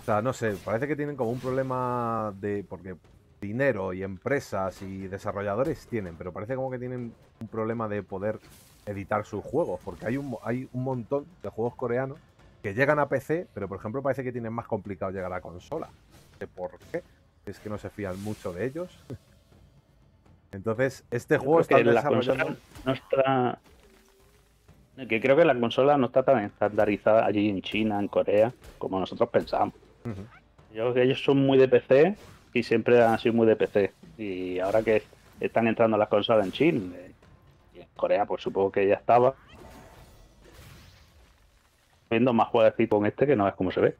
O sea, no sé, parece que tienen como un problema de... Porque dinero y empresas y desarrolladores tienen, pero parece como que tienen un problema de poder editar sus juegos, porque hay un, hay un montón de juegos coreanos que llegan a PC, pero por ejemplo parece que tienen más complicado llegar a consola. No por qué, es que no se fían mucho de ellos. Entonces, este juego está en desarrollando... la no Que creo que la consola no está tan estandarizada allí en China, en Corea, como nosotros pensamos. Yo creo que ellos son muy de PC y siempre han sido muy de PC. Y ahora que están entrando las consolas en China y en Corea, pues supongo que ya estaba viendo más tipo con este que no es como se ve.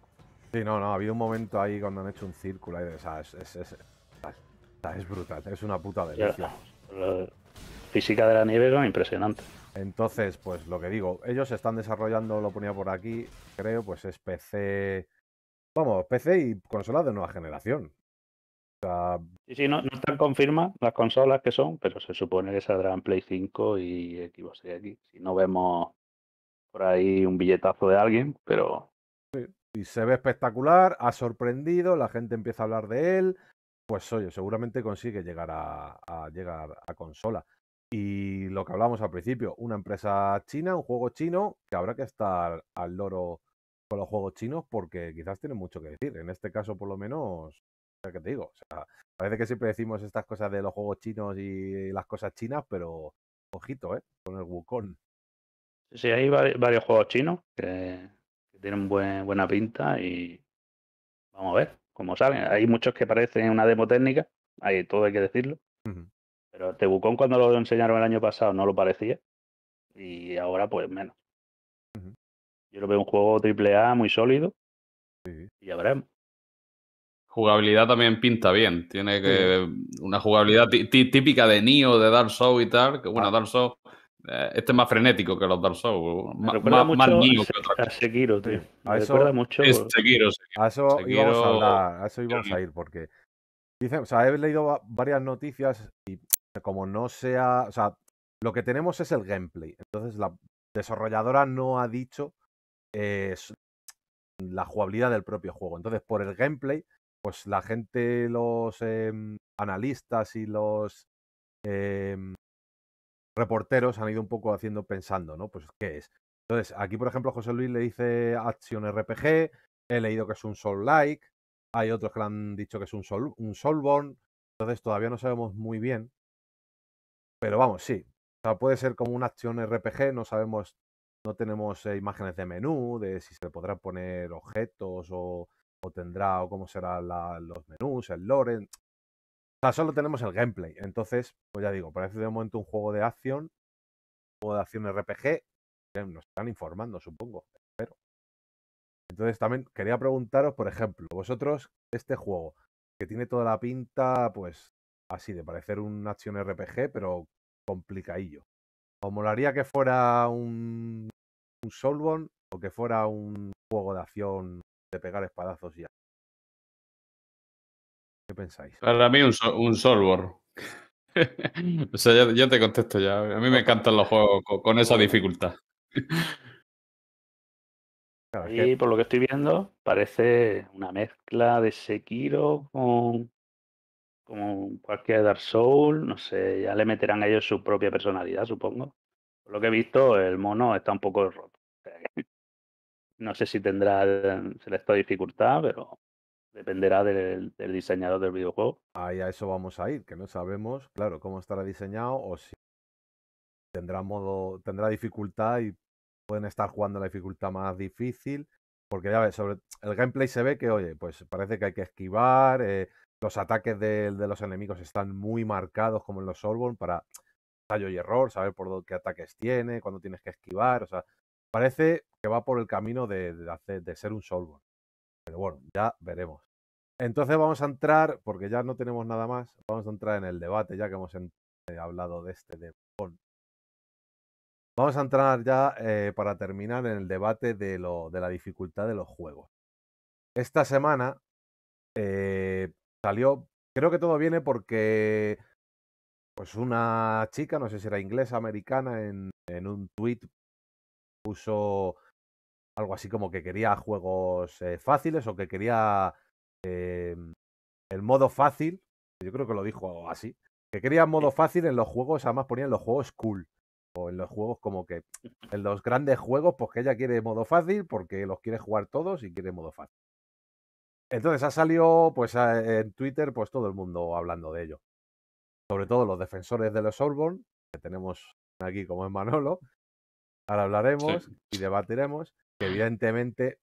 Sí, no, no, ha habido un momento ahí cuando han hecho un círculo. Ahí, de, esa es brutal, es una puta delicia. física de la nieve es impresionante. Entonces, pues lo que digo, ellos están desarrollando, lo ponía por aquí, creo, pues es PC. Vamos, PC y consolas de nueva generación. Sí, sí, no, están confirmadas las consolas que son, pero se supone que saldrán Play 5 y Xbox Series X. Si no vemos por ahí un billetazo de alguien, pero. Y se ve espectacular, ha sorprendido, la gente empieza a hablar de él pues oye, seguramente consigue llegar a, llegar a consola. Y lo que hablábamos al principio, una empresa china, un juego chino, que habrá que estar al loro con los juegos chinos porque quizás tienen mucho que decir. En este caso, por lo menos, ya que te digo, o sea, parece que siempre decimos estas cosas de los juegos chinos y las cosas chinas, pero ojito, ¿eh? Con el Wukong. Sí, hay varios juegos chinos que, tienen buena pinta y vamos a ver como saben. Hay muchos que parecen una demo técnica, hay, todo hay que decirlo. Pero Tebucón cuando lo enseñaron el año pasado no lo parecía y ahora pues menos. Yo lo veo un juego AAA muy sólido y ya veremos. Jugabilidad también pinta bien. Tiene que una jugabilidad típica de Nio de Dark Souls y tal. Que, bueno, ah. Dark Souls eh, este es más frenético que los Dark Souls. más, mucho que a, tío. a eso, recuerda mucho. A eso íbamos a eso íbamos a ir, porque dice o sea, he leído varias noticias y como no sea, o sea, lo que tenemos es el gameplay. Entonces la desarrolladora no ha dicho eh, la jugabilidad del propio juego. Entonces por el gameplay, pues la gente, los em, analistas y los em, reporteros han ido un poco haciendo pensando, ¿no? Pues qué es. Entonces, aquí, por ejemplo, José Luis le dice Acción RPG, he leído que es un Soul Like, hay otros que le han dicho que es un, sol, un Soulborn, entonces todavía no sabemos muy bien, pero vamos, sí. O sea, puede ser como una acción RPG, no sabemos, no tenemos eh, imágenes de menú, de si se podrá poner objetos o, o tendrá o cómo serán los menús, el lore, sea, solo tenemos el gameplay. Entonces, pues ya digo, parece de momento un juego de acción, un juego de acción RPG. nos están informando, supongo. pero Entonces, también quería preguntaros, por ejemplo, vosotros, este juego, que tiene toda la pinta, pues, así, de parecer un acción RPG, pero complicadillo. ¿Os molaría que fuera un, un o que fuera un juego de acción de pegar espadazos y ya? pensáis? Para mí un, un o sea, ya, te contesto ya. A mí me encantan los juegos con, esa dificultad. Y por lo que estoy viendo, parece una mezcla de Sekiro con, cualquier Dark Soul. No sé, ya le meterán a ellos su propia personalidad, supongo. Por lo que he visto, el mono está un poco roto. no sé si tendrá, se dificultad, pero Dependerá del, diseñador del videojuego. Ahí a eso vamos a ir, que no sabemos, claro, cómo estará diseñado o si tendrá modo, tendrá dificultad y pueden estar jugando la dificultad más difícil. Porque ya ves, sobre el gameplay se ve que, oye, pues parece que hay que esquivar, eh, los ataques de, los enemigos están muy marcados como en los Solborn para tallo y error, saber por qué ataques tiene, cuándo tienes que esquivar, o sea, parece que va por el camino de, de ser un Solborn. Pero bueno, ya veremos. Entonces vamos a entrar, porque ya no tenemos nada más, vamos a entrar en el debate, ya que hemos eh, hablado de este de Vamos a entrar ya eh, para terminar en el debate de, la dificultad de los juegos. Esta semana eh, salió, creo que todo viene porque pues una chica, no sé si era inglesa, americana, en, en un tweet puso algo así como que quería juegos eh, fáciles o que quería eh, el modo fácil. Yo creo que lo dijo así. Que quería modo fácil en los juegos, además ponían los juegos cool. O en los juegos como que. En los grandes juegos, pues que ella quiere modo fácil porque los quiere jugar todos y quiere modo fácil. Entonces ha salido pues eh, en Twitter pues todo el mundo hablando de ello. Sobre todo los defensores de los Orborn, que tenemos aquí como en Manolo. Ahora hablaremos y debatiremos evidentemente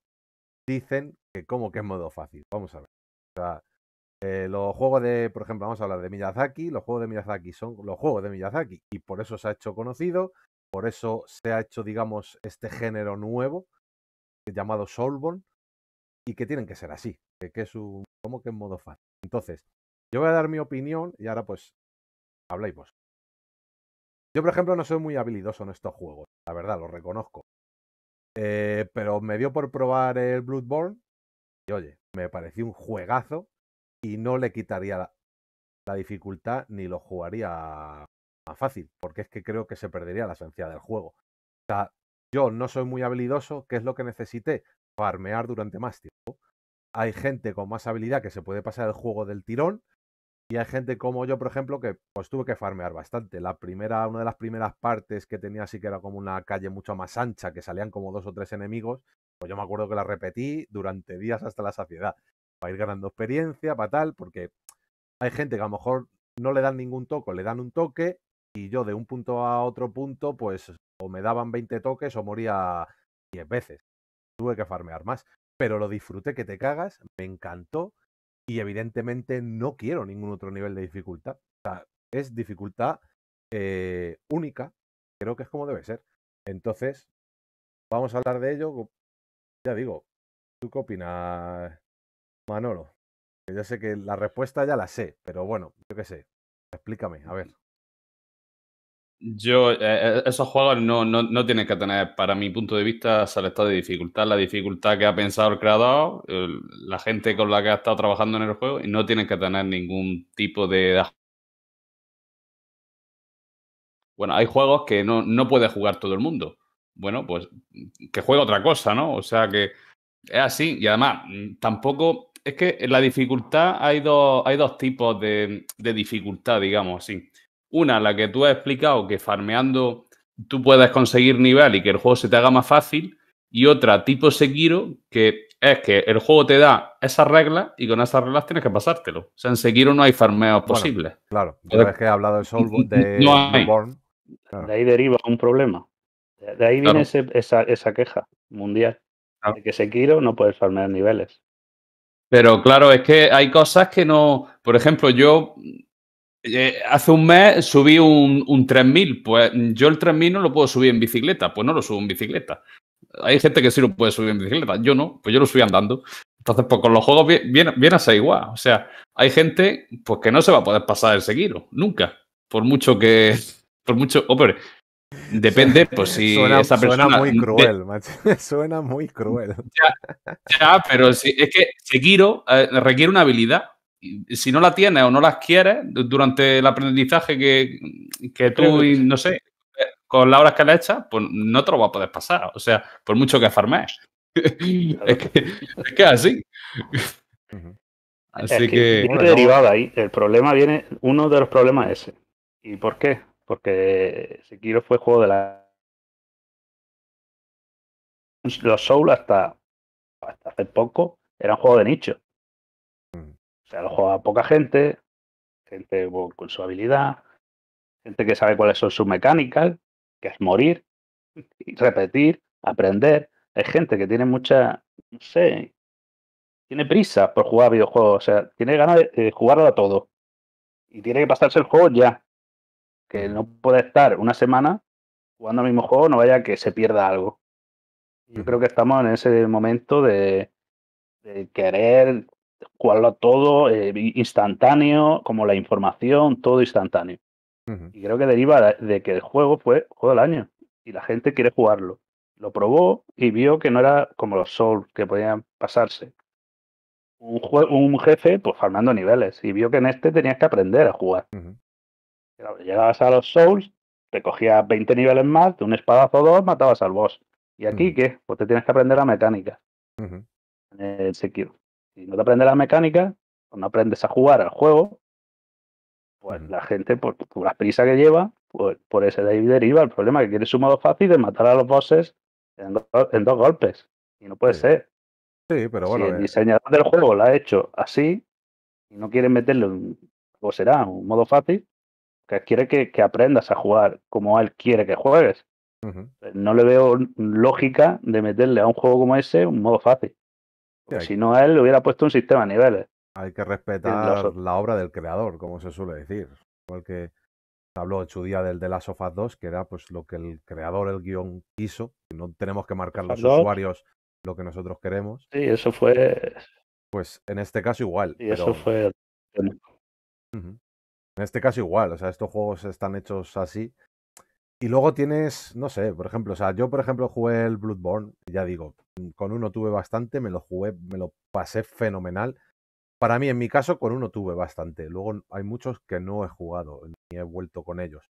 dicen que como que es modo fácil. Vamos a ver. Eh, los juegos de, por ejemplo, vamos a hablar de Miyazaki, los juegos de Miyazaki son los juegos de Miyazaki y por eso se ha hecho conocido, por eso se ha hecho, digamos, este género nuevo eh, llamado Soulborn y que tienen que ser así, que, es un, como que es modo fácil. Entonces, yo voy a dar mi opinión y ahora pues habláis vos. Yo, por ejemplo, no soy muy habilidoso en estos juegos, la verdad, lo reconozco. Eh, pero me dio por probar el Bloodborne y oye, me pareció un juegazo y no le quitaría la, dificultad ni lo jugaría más fácil, porque es que creo que se perdería la esencia del juego. O sea, yo no soy muy habilidoso, ¿qué es lo que necesité? Farmear durante más tiempo. Hay gente con más habilidad que se puede pasar el juego del tirón, y hay gente como yo, por ejemplo, que pues tuve que farmear bastante. La primera, una de las primeras partes que tenía sí que era como una calle mucho más ancha, que salían como dos o tres enemigos. Pues yo me acuerdo que la repetí durante días hasta la saciedad. Para ir ganando experiencia, para tal, porque hay gente que a lo mejor no le dan ningún toque, le dan un toque, y yo de un punto a otro punto, pues o me daban 20 toques o moría 10 veces. Tuve que farmear más. Pero lo disfruté que te cagas, me encantó y evidentemente no quiero ningún otro nivel de dificultad. O sea, es dificultad eh, única, creo que es como debe ser. Entonces, vamos a hablar de ello. Ya digo, ¿tú qué opinas, Manolo? Yo sé que la respuesta ya la sé, pero bueno, yo qué sé. Explícame, a ver. Yo, eh, eh, esos juegos no, no, no, tienen que tener, para mi punto de vista, estado de dificultad. La dificultad que ha pensado el creador, la gente con la que ha estado trabajando en el juego, y no tienen que tener ningún tipo de. Bueno, hay juegos que no, puede jugar todo el mundo. Bueno, pues que juegue otra cosa, ¿no? O sea que es así. Y además, mm, tampoco. Es que en la dificultad hay dos, hay dos tipos de, de dificultad, digamos así una, la que tú has explicado, que farmeando tú puedes conseguir nivel y que el juego se te haga más fácil. Y otra, tipo Sekiro, que es que el juego te da esas reglas y con esas reglas tienes que pasártelo. O sea, en Sekiro no hay farmeos posible posibles. Claro, yo que he hablado de Soulborn, de, de ahí deriva un problema. De ahí viene esa, queja mundial. De que Sekiro no puedes farmear niveles. Pero claro, es que hay cosas que no. Por ejemplo, yo eh, hace un mes subí un, 3000, pues yo el 3000 no lo puedo subir en bicicleta, pues no lo subo en bicicleta. Hay gente que sí lo puede subir en bicicleta, yo no, pues yo lo subí andando. Entonces, pues con los juegos viene, a ser igual. O sea, hay gente pues, que no se va a poder pasar el seguiro, nunca. Por mucho que. Por mucho. Hombre, Depende, pues si esa persona. Suena muy cruel, Suena muy cruel. Ya, pero es que seguiro eh, requiere una habilidad si no la tienes o no las quieres durante el aprendizaje que, tú, no sé, con las horas que le echas, pues no te lo va a poder pasar. O sea, por mucho que farmes. es, que, es así. Así que, derivada ahí. El problema viene, uno de los problemas es ese. ¿Y por qué? Porque Sekiro fue juego de la. Los Souls hasta, hace poco un juego de nicho. O sea, lo juega poca gente, gente con su habilidad, gente que sabe cuáles son sus mecánicas, que es morir, y repetir, aprender. Hay gente que tiene mucha, no sé, tiene prisa por jugar videojuegos, o sea, tiene ganas de, jugarlo a todo. Y tiene que pasarse el juego ya. Que no puede estar una semana jugando al mismo juego, no vaya que se pierda algo. Yo creo que estamos en ese momento de querer jugarlo todo eh, instantáneo, como la información, todo instantáneo. Y creo que deriva de que el juego fue juego del año y la gente quiere jugarlo. Lo probó y vio que no era como los Souls que podían pasarse. Un, jefe, pues farmando niveles, y vio que en este tenías que aprender a jugar. llegabas a los Souls, te cogías 20 niveles más, de un espadazo o dos, matabas al boss. ¿Y aquí qué? Pues te tienes que aprender la mecánica. En el Sekiro. Si no te aprendes la mecánica, no aprendes a jugar al juego, pues la gente, por, la prisa que lleva, pues, por ese de ahí deriva el problema que quiere su modo fácil de matar a los bosses en, dos golpes. Y no puede ser. Sí, pero bueno. Si el eh. diseñador del juego lo ha hecho así y no quiere meterle un, o será un modo fácil, pues que quiere que, aprendas a jugar como él quiere que juegues. Pues no le veo lógica de meterle a un juego como ese un modo fácil si no, él le hubiera puesto un sistema a niveles. Hay que respetar la obra del creador, como se suele decir. Igual que habló el día del de Last of Us 2, que era pues lo que el creador, el guión quiso. No tenemos que marcar los usuarios lo que nosotros queremos. Sí, eso fue. Pues en este caso igual. Y eso fue. En este caso igual, o sea, estos juegos están hechos así y luego tienes, no sé, por ejemplo, o sea, yo por ejemplo jugué el Bloodborne, ya digo, con uno tuve bastante, me lo jugué, me lo pasé fenomenal. Para mí, en mi caso, con uno tuve bastante. Luego hay muchos que no he jugado, ni he vuelto con ellos,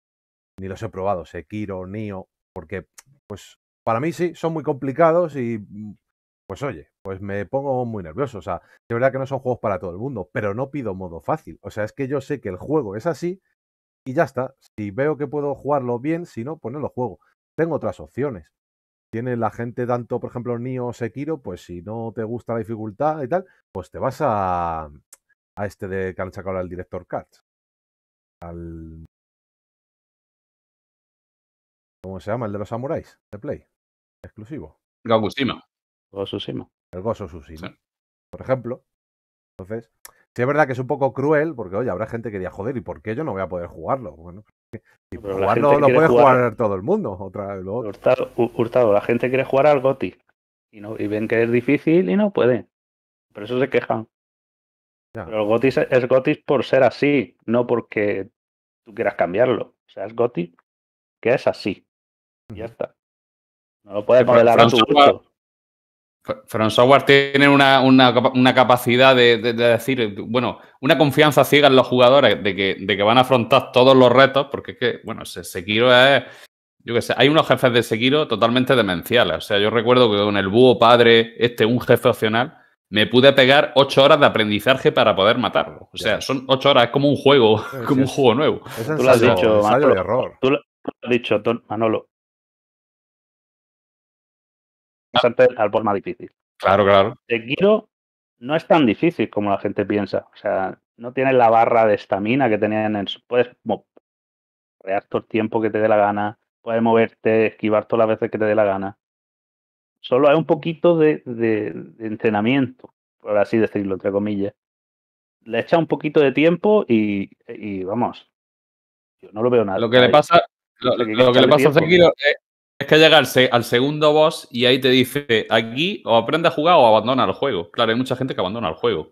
ni los he probado, Sekiro, Nio, porque, pues, para mí sí, son muy complicados y, mm, pues oye, pues me pongo muy nervioso. O sea, de verdad que no son juegos para todo el mundo, pero no pido modo fácil. O sea, es que yo sé que el juego es así y ya está. Si veo que puedo jugarlo bien, si no, pues no lo juego. Tengo otras opciones. Tiene la gente tanto, por ejemplo, Nio o Sekiro, pues si no te gusta la dificultad y tal, pues te vas a, a este de que el director Katz. Al... ¿Cómo se llama? El de los samuráis, de Play. Exclusivo. Gakushima. Gosushima. El Gozo Por ejemplo. Entonces, Sí es verdad que es un poco cruel, porque oye, habrá gente que diría joder, ¿y por qué yo no voy a poder jugarlo? Bueno, jugarlo lo puede jugar... todo el mundo. Otra, Hurtado, la gente quiere jugar al GOTI y, no, y ven que es difícil y no puede. Por eso se quejan. Pero el GOTIS es GOTIS por ser así, no porque tú quieras cambiarlo. O sea, es GOTI que es así. Y ya está. No lo puedes modelar a tu gusto. From Software tiene una, capacidad de, decir, bueno, una confianza ciega en los jugadores de que, de que van a afrontar todos los retos, porque es que, bueno, Sekiro es. Yo qué sé, hay unos jefes de Sekiro totalmente demenciales. O sea, yo recuerdo que con el búho padre, este, un jefe opcional, me pude pegar ocho horas de aprendizaje para poder matarlo. O sea, son ocho horas, es como un juego, como un juego nuevo. tú lo has dicho, Tú lo has dicho, Manolo. Ah. al por más difícil. Claro, claro. Sekiro no es tan difícil como la gente piensa. O sea, no tiene la barra de estamina que tenían en. Puedes crear todo el tiempo que te dé la gana, puedes moverte, esquivar todas las veces que te dé la gana. Solo hay un poquito de, entrenamiento, por así decirlo, entre comillas. Le echa un poquito de tiempo y, vamos. Yo no lo veo nada. Lo que le pasa, lo, que, le pasa a es, que llegarse al segundo boss y ahí te dice, aquí o aprende a jugar o abandona el juego. Claro, hay mucha gente que abandona el juego.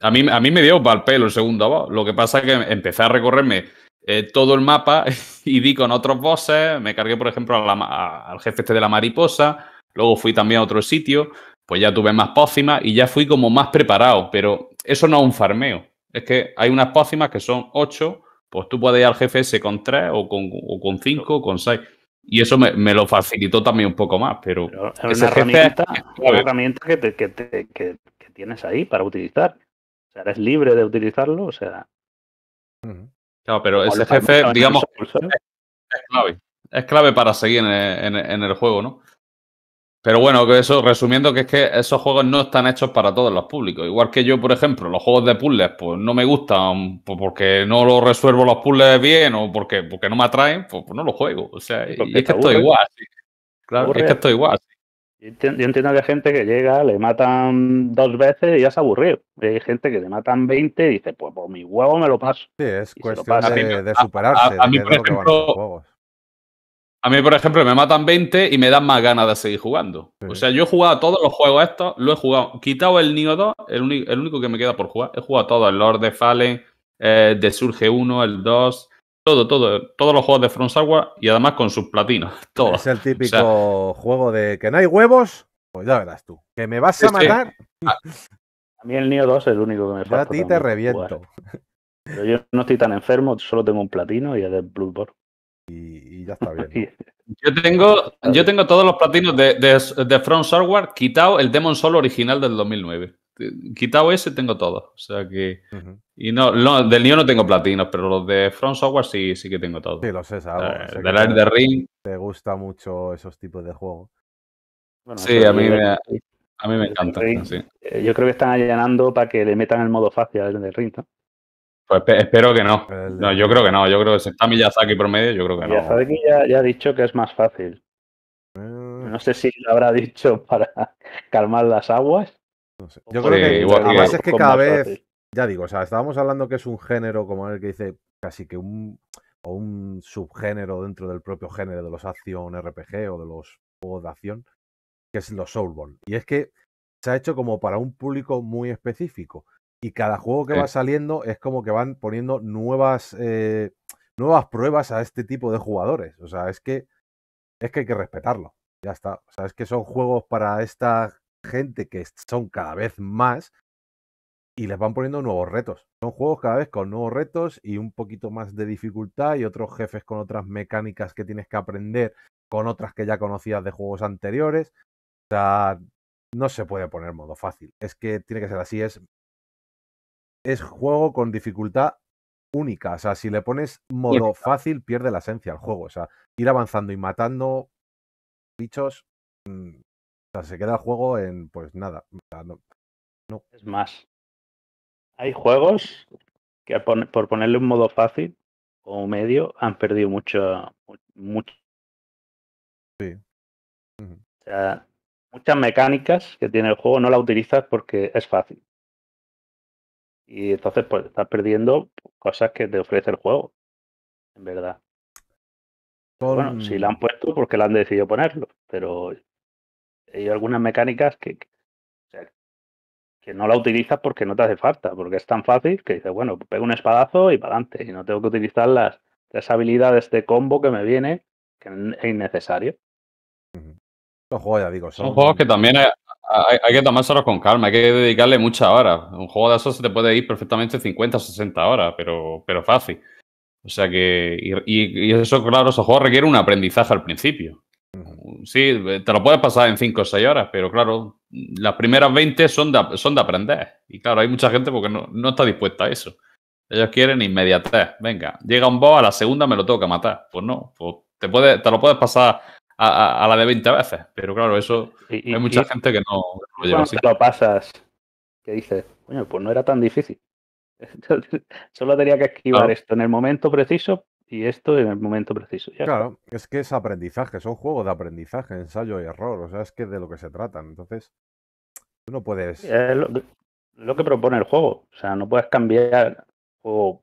A mí, a mí me dio pal pelo el segundo boss. Lo que pasa es que empecé a recorrerme eh, todo el mapa y di con otros bosses. Me cargué, por ejemplo, al jefe este de la mariposa. Luego fui también a otro sitio. Pues ya tuve más pócimas y ya fui como más preparado. Pero eso no es un farmeo. Es que hay unas pócimas que son ocho. Pues tú puedes ir al jefe ese con tres o con cinco o con seis. Y eso me, me, lo facilitó también un poco más, pero... es una herramienta, que, que, que, tienes ahí para utilizar. O sea, eres libre de utilizarlo, o sea... Claro, pero ese jefe, digamos, es, clave. Es clave para seguir en el juego, ¿no? Pero bueno, que eso, resumiendo, que es que esos juegos no están hechos para todos los públicos. Igual que yo, por ejemplo, los juegos de puzzles, pues no me gustan pues, porque no lo resuelvo los puzzles bien o porque, porque no me atraen, pues, pues no los juego. O sea, y es que estoy igual. Claro, es que estoy igual. Yo entiendo que hay gente que llega, le matan dos veces y ya se aburrió. Hay gente que le matan 20 y dice, pues por pues, mi huevo me lo paso. Sí, es cuestión de, superarse. A, mí, por a mí, por ejemplo, me matan 20 y me dan más ganas de seguir jugando. O sea, yo he jugado todos los juegos estos, lo he jugado, quitado el Nio 2, el único, que me queda por jugar. He jugado todo. el Lord de Fallen, eh, de Surge 1, el 2, todo, todo, todos los juegos de From Software y además con sus platinos, Todo. Es el típico juego de que no hay huevos, pues ya verás tú. Que me vas a matar. A mí el Nio 2 es el único que me falta. A ti te reviento. Pero yo no estoy tan enfermo, solo tengo un platino y es del Bloodborne y, ya está bien. Yo tengo, yo tengo todos los platinos de, de, From Software, quitado el Demon Soul original del 2009. Quitado ese, tengo todo. O sea que. Y no, del Nio no tengo platinos, pero los de From Software sí, sí que tengo todo. Sí, lo sé, sabes. de Ring. Te gusta mucho esos tipos de juegos. Bueno, sí, a mí, me, a mí me encanta. Eh, yo creo que están allanando para que le metan el modo fácil al del Ring, ¿no? Pues espero que no. No, yo creo que no. Yo creo que si está por medio, yo creo que no. Miyazaki ya, ha dicho que es más fácil. Eh. No sé si lo habrá dicho para calmar las aguas. Yo creo que igual, además es que cada vez, ya digo, o sea, estábamos hablando que es un género, como el que dice, casi que un un subgénero dentro del propio género de los acción RPG o de los juegos de acción, que es los Ball Y es que se ha hecho como para un público muy específico y cada juego que va saliendo es como que van poniendo nuevas, eh, nuevas pruebas a este tipo de jugadores. O sea, es que, es que hay que respetarlo. Ya está. O sea, es que son juegos para esta gente que son cada vez más y les van poniendo nuevos retos. Son juegos cada vez con nuevos retos y un poquito más de dificultad y otros jefes con otras mecánicas que tienes que aprender, con otras que ya conocías de juegos anteriores. O sea, no se puede poner modo fácil. Es que tiene que ser así. Es es juego con dificultad única. O sea, si le pones modo fácil, pierde la esencia del juego. O sea, ir avanzando y matando bichos. Mm, o sea, se queda el juego en pues nada. No, Es más. Hay juegos que por, ponerle un modo fácil o medio han perdido mucho. mucho. Sí. O sea, muchas mecánicas que tiene el juego no la utilizas porque es fácil. Y entonces, pues, estás perdiendo cosas que te ofrece el juego, en verdad. Bueno, si la han puesto, porque la han decidido ponerlo, pero hay algunas mecánicas que, no la utilizas porque no te hace falta, porque es tan fácil que dices, bueno, pego un espadazo y para adelante, y no tengo que utilizar las tres habilidades de combo que me viene, que es innecesario. Los juegos, digo, son juegos que también eh, hay, que tomárselo con calma, hay que dedicarle muchas horas. Un juego de esos se te puede ir perfectamente 50 o 60 horas, pero, pero fácil. O sea que, y, eso, claro, esos juegos requieren un aprendizaje al principio. Sí, te lo puedes pasar en 5 o 6 horas, pero claro, las primeras 20 son de, son de aprender. Y claro, hay mucha gente porque no, está dispuesta a eso. Ellos quieren inmediatez. Venga, llega un boss, a la segunda me lo tengo que matar. Pues no, pues te, puede, te lo puedes pasar a, la de 20 veces. Pero claro, eso hay mucha gente que no lo lleva así. lo pasas, que dices, coño, pues no era tan difícil. Solo tenía que esquivar esto en el momento preciso y esto en el momento preciso. claro, es que es aprendizaje, son juegos de aprendizaje, ensayo y error. O sea, es que de lo que se tratan. Entonces, tú no puedes. Es lo, que, propone el juego. O sea, no puedes cambiar juego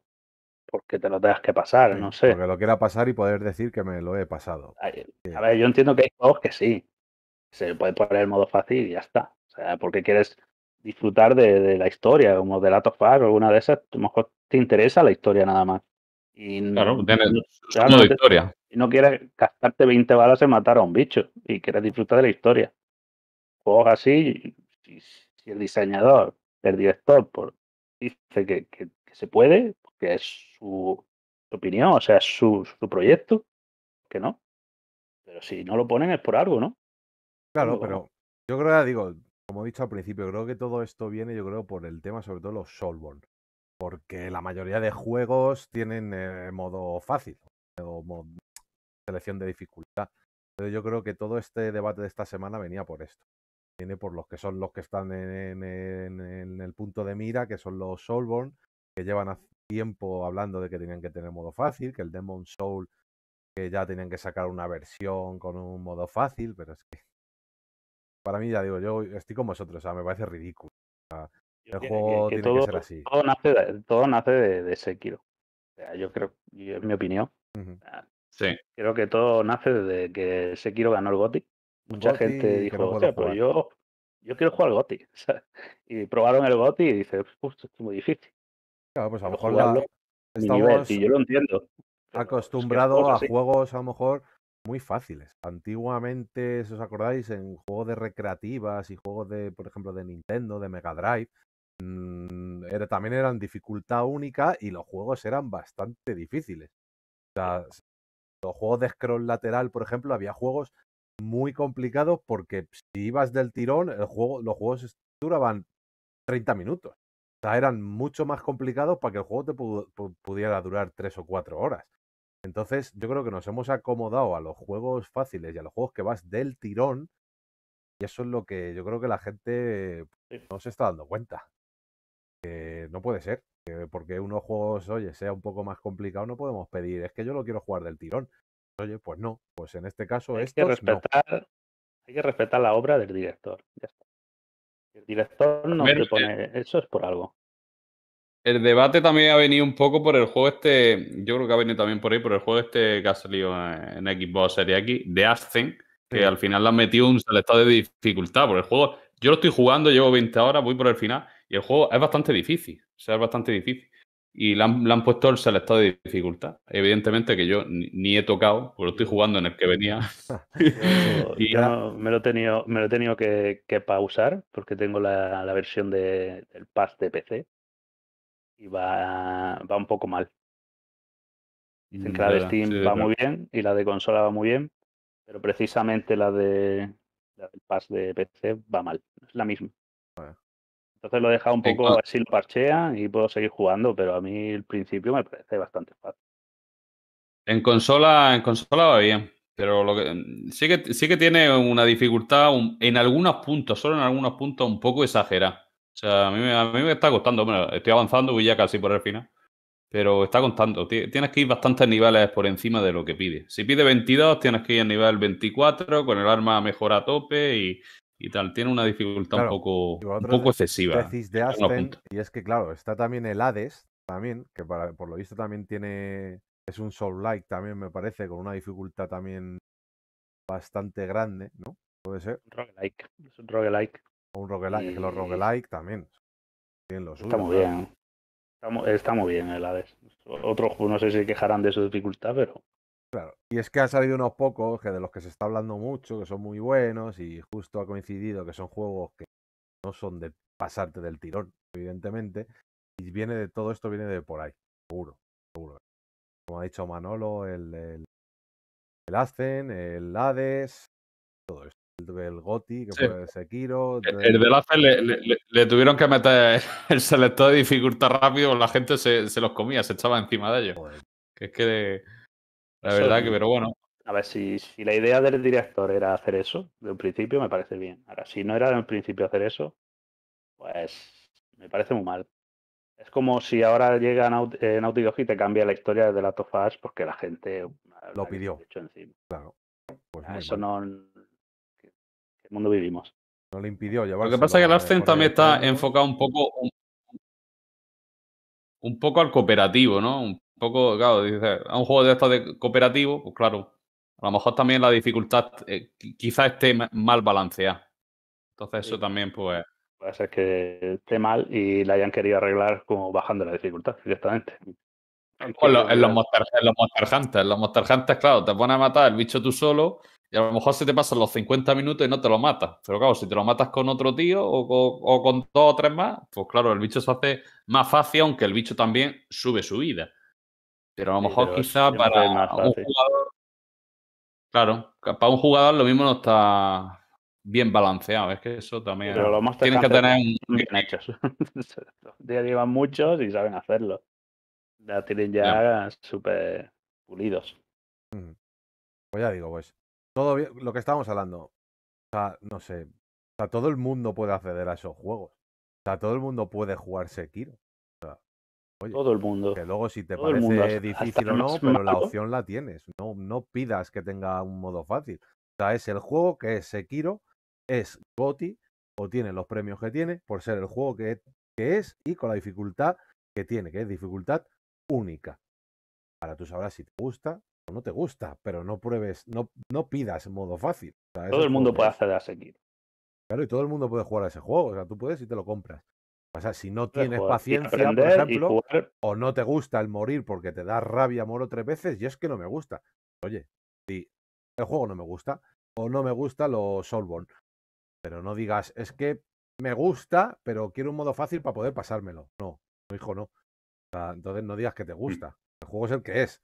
porque te lo tengas que pasar, no sé. Porque lo quiera pasar y poder decir que me lo he pasado. a ver, yo entiendo que hay juegos que sí. Se puede poner el modo fácil y ya está. O sea, porque quieres disfrutar de, la historia, como de of Far o alguna de esas, a lo mejor te interesa la historia nada más. Y claro, no, tienes historia. no quieres gastarte 20 balas en matar a un bicho y quieres disfrutar de la historia. Juegos así, si, el diseñador, el director, dice que se puede, es su, opinión, o sea, es su, su proyecto, que no. Pero si no lo ponen es por algo, ¿no? Claro, pero yo creo digo, como he dicho al principio, creo que todo esto viene, yo creo, por el tema, sobre todo los solborn Porque la mayoría de juegos tienen eh, modo fácil o selección de dificultad. Pero yo creo que todo este debate de esta semana venía por esto. Viene por los que son los que están en, el punto de mira, que son los solborn que llevan tiempo hablando de que tenían que tener modo fácil, que el Demon Soul que ya tenían que sacar una versión con un modo fácil, pero es que para mí ya digo, yo estoy con vosotros, o sea, me parece ridículo. el juego tiene que ser así. Todo nace, de, Sekiro. O sea, yo creo, y es mi opinión, sí. creo que todo nace desde que Sekiro ganó el GOTI. Mucha gente dijo, o sea, pues yo, yo quiero jugar al GOTI. Y probaron el GOTI y dice, esto es muy difícil. Claro, pues a lo mejor estamos Acostumbrado a juegos a lo mejor muy fáciles. Antiguamente, si os acordáis, en juegos de recreativas y juegos de, por ejemplo, de Nintendo, de Mega Drive, mm, también eran dificultad única y los juegos eran bastante difíciles. sea, los juegos de scroll lateral, por ejemplo, había juegos muy complicados porque si ibas del tirón, los juegos duraban 30 minutos eran mucho más complicados para que el juego te pudiera durar tres o cuatro horas. Entonces, yo creo que nos hemos acomodado a los juegos fáciles y a los juegos que vas del tirón. Y eso es lo que yo creo que la gente no se está dando cuenta. no puede ser. porque unos juegos, oye, sea un poco más complicado, no podemos pedir. Es que yo lo quiero jugar del tirón. Oye, pues no. Pues en este caso es. Hay que respetar. Hay que respetar la obra del director. Ya está. El director no se eh, pone. eso es por algo. El debate también ha venido un poco por el juego este. Yo creo que ha venido también por ahí, por el juego este que ha salido en, Xbox Series X, de Ascen, que al final le han metido un estado de dificultad. Por el juego, yo lo estoy jugando, llevo 20 horas, voy por el final, y el juego es bastante difícil. O sea, es bastante difícil y le han, puesto el estado de dificultad. Evidentemente que yo ni, he tocado, porque estoy jugando en el que venía. y me lo he tenido, me lo he tenido que, pausar porque tengo la, la versión de, del pass de PC y va, va un poco mal. Dicen que la de Steam va muy bien y la de consola va muy bien, pero precisamente la de del pass de PC va mal, es la misma. Entonces lo he dejado un poco a parchea y puedo seguir jugando, pero a mí el principio me parece bastante fácil. En consola, en consola va bien, pero lo que, sí, que, sí que tiene una dificultad en algunos puntos, solo en algunos puntos un poco exagerada. O sea, a mí, me, está costando, estoy avanzando, voy ya casi por el final, pero está costando. Tienes que ir bastantes niveles por encima de lo que pide. Si pide 22, tienes que ir a nivel 24 con el arma mejor a tope y y tal. Tiene una dificultad un poco, poco excesiva. y es que, claro, está también el Hades, también, que por lo visto también tiene. Es un Soul-like también, me parece, con una dificultad también bastante grande, ¿no? Puede ser. Un roguelike. un roguelike. O un roguelike, los roguelike también. está muy bien. Está, está muy bien el Hades. Otros no sé si quejarán de su dificultad, pero. Y es que han salido unos pocos que de los que se está hablando mucho, que son muy buenos y justo ha coincidido que son juegos que no son de pasarte del tirón, evidentemente. Y viene de todo esto, viene de por ahí, seguro, seguro. Como ha dicho Manolo, el, el, el Hades, todo esto. El, Goti, que Sekiro. E, el, del le, le, tuvieron que meter el selector de dificultad rápido, la gente se, los comía, se echaba encima de ellos. Que es que. La verdad que, pero bueno. A ver, si, si la idea del director era hacer eso, de un principio me parece bien. Ahora, si no era de un principio hacer eso, pues me parece muy mal. Es como si ahora llega en eh, y te cambia la historia de la Last porque la gente lo pidió. Claro. Pues eso no. ¿Qué, mundo vivimos? No le impidió llevar. Lo que pasa es que el Ascent también está enfocado un poco. Un, poco al cooperativo, ¿no? poco, claro, a un juego de esto de cooperativo, pues claro, a lo mejor también la dificultad eh, quizás esté mal balanceada. Entonces eso también, pues... Puede ser que esté mal y la hayan querido arreglar como bajando la dificultad directamente. En los, en, en los Hunters, claro, te pones a matar el bicho tú solo y a lo mejor se te pasan los 50 minutos y no te lo matas. Pero claro, si te lo matas con otro tío o con dos o tres más, pues claro, el bicho se hace más fácil, aunque el bicho también sube su vida. Pero a lo mejor quizá para un jugador. Claro, para un jugador lo mismo no está bien balanceado. Es que eso también. Pero más tienes que tener bien hechos. ya llevan muchos y saben hacerlo. Ya tienen ya súper pulidos. Mm. Pues ya digo, pues. Todo lo que estábamos hablando. O sea, no sé. O sea, todo el mundo puede acceder a esos juegos. O sea, todo el mundo puede jugar Sekiro todo el mundo. Que luego si te parece difícil o no, pero la opción la tienes. No, no pidas que tenga un modo fácil. O sea, es el juego que es Sekiro, es Goti, o tiene los premios que tiene por ser el juego que, es y con la dificultad que tiene, que es dificultad única. Ahora tú sabrás si te gusta o no te gusta, pero no pruebes, no, no pidas modo fácil. todo el mundo puede acceder a Sekiro. Claro, y todo el mundo puede jugar a ese juego. O sea, tú puedes y te lo compras. O sea, si no tienes paciencia, por ejemplo, o no te gusta el morir porque te da rabia, moro tres veces, y es que no me gusta. Oye, si el juego no me gusta, o no me gusta lo Soulborn. Pero no digas, es que me gusta, pero quiero un modo fácil para poder pasármelo. No, hijo, no. entonces no digas que te mm. gusta. El juego es el que es.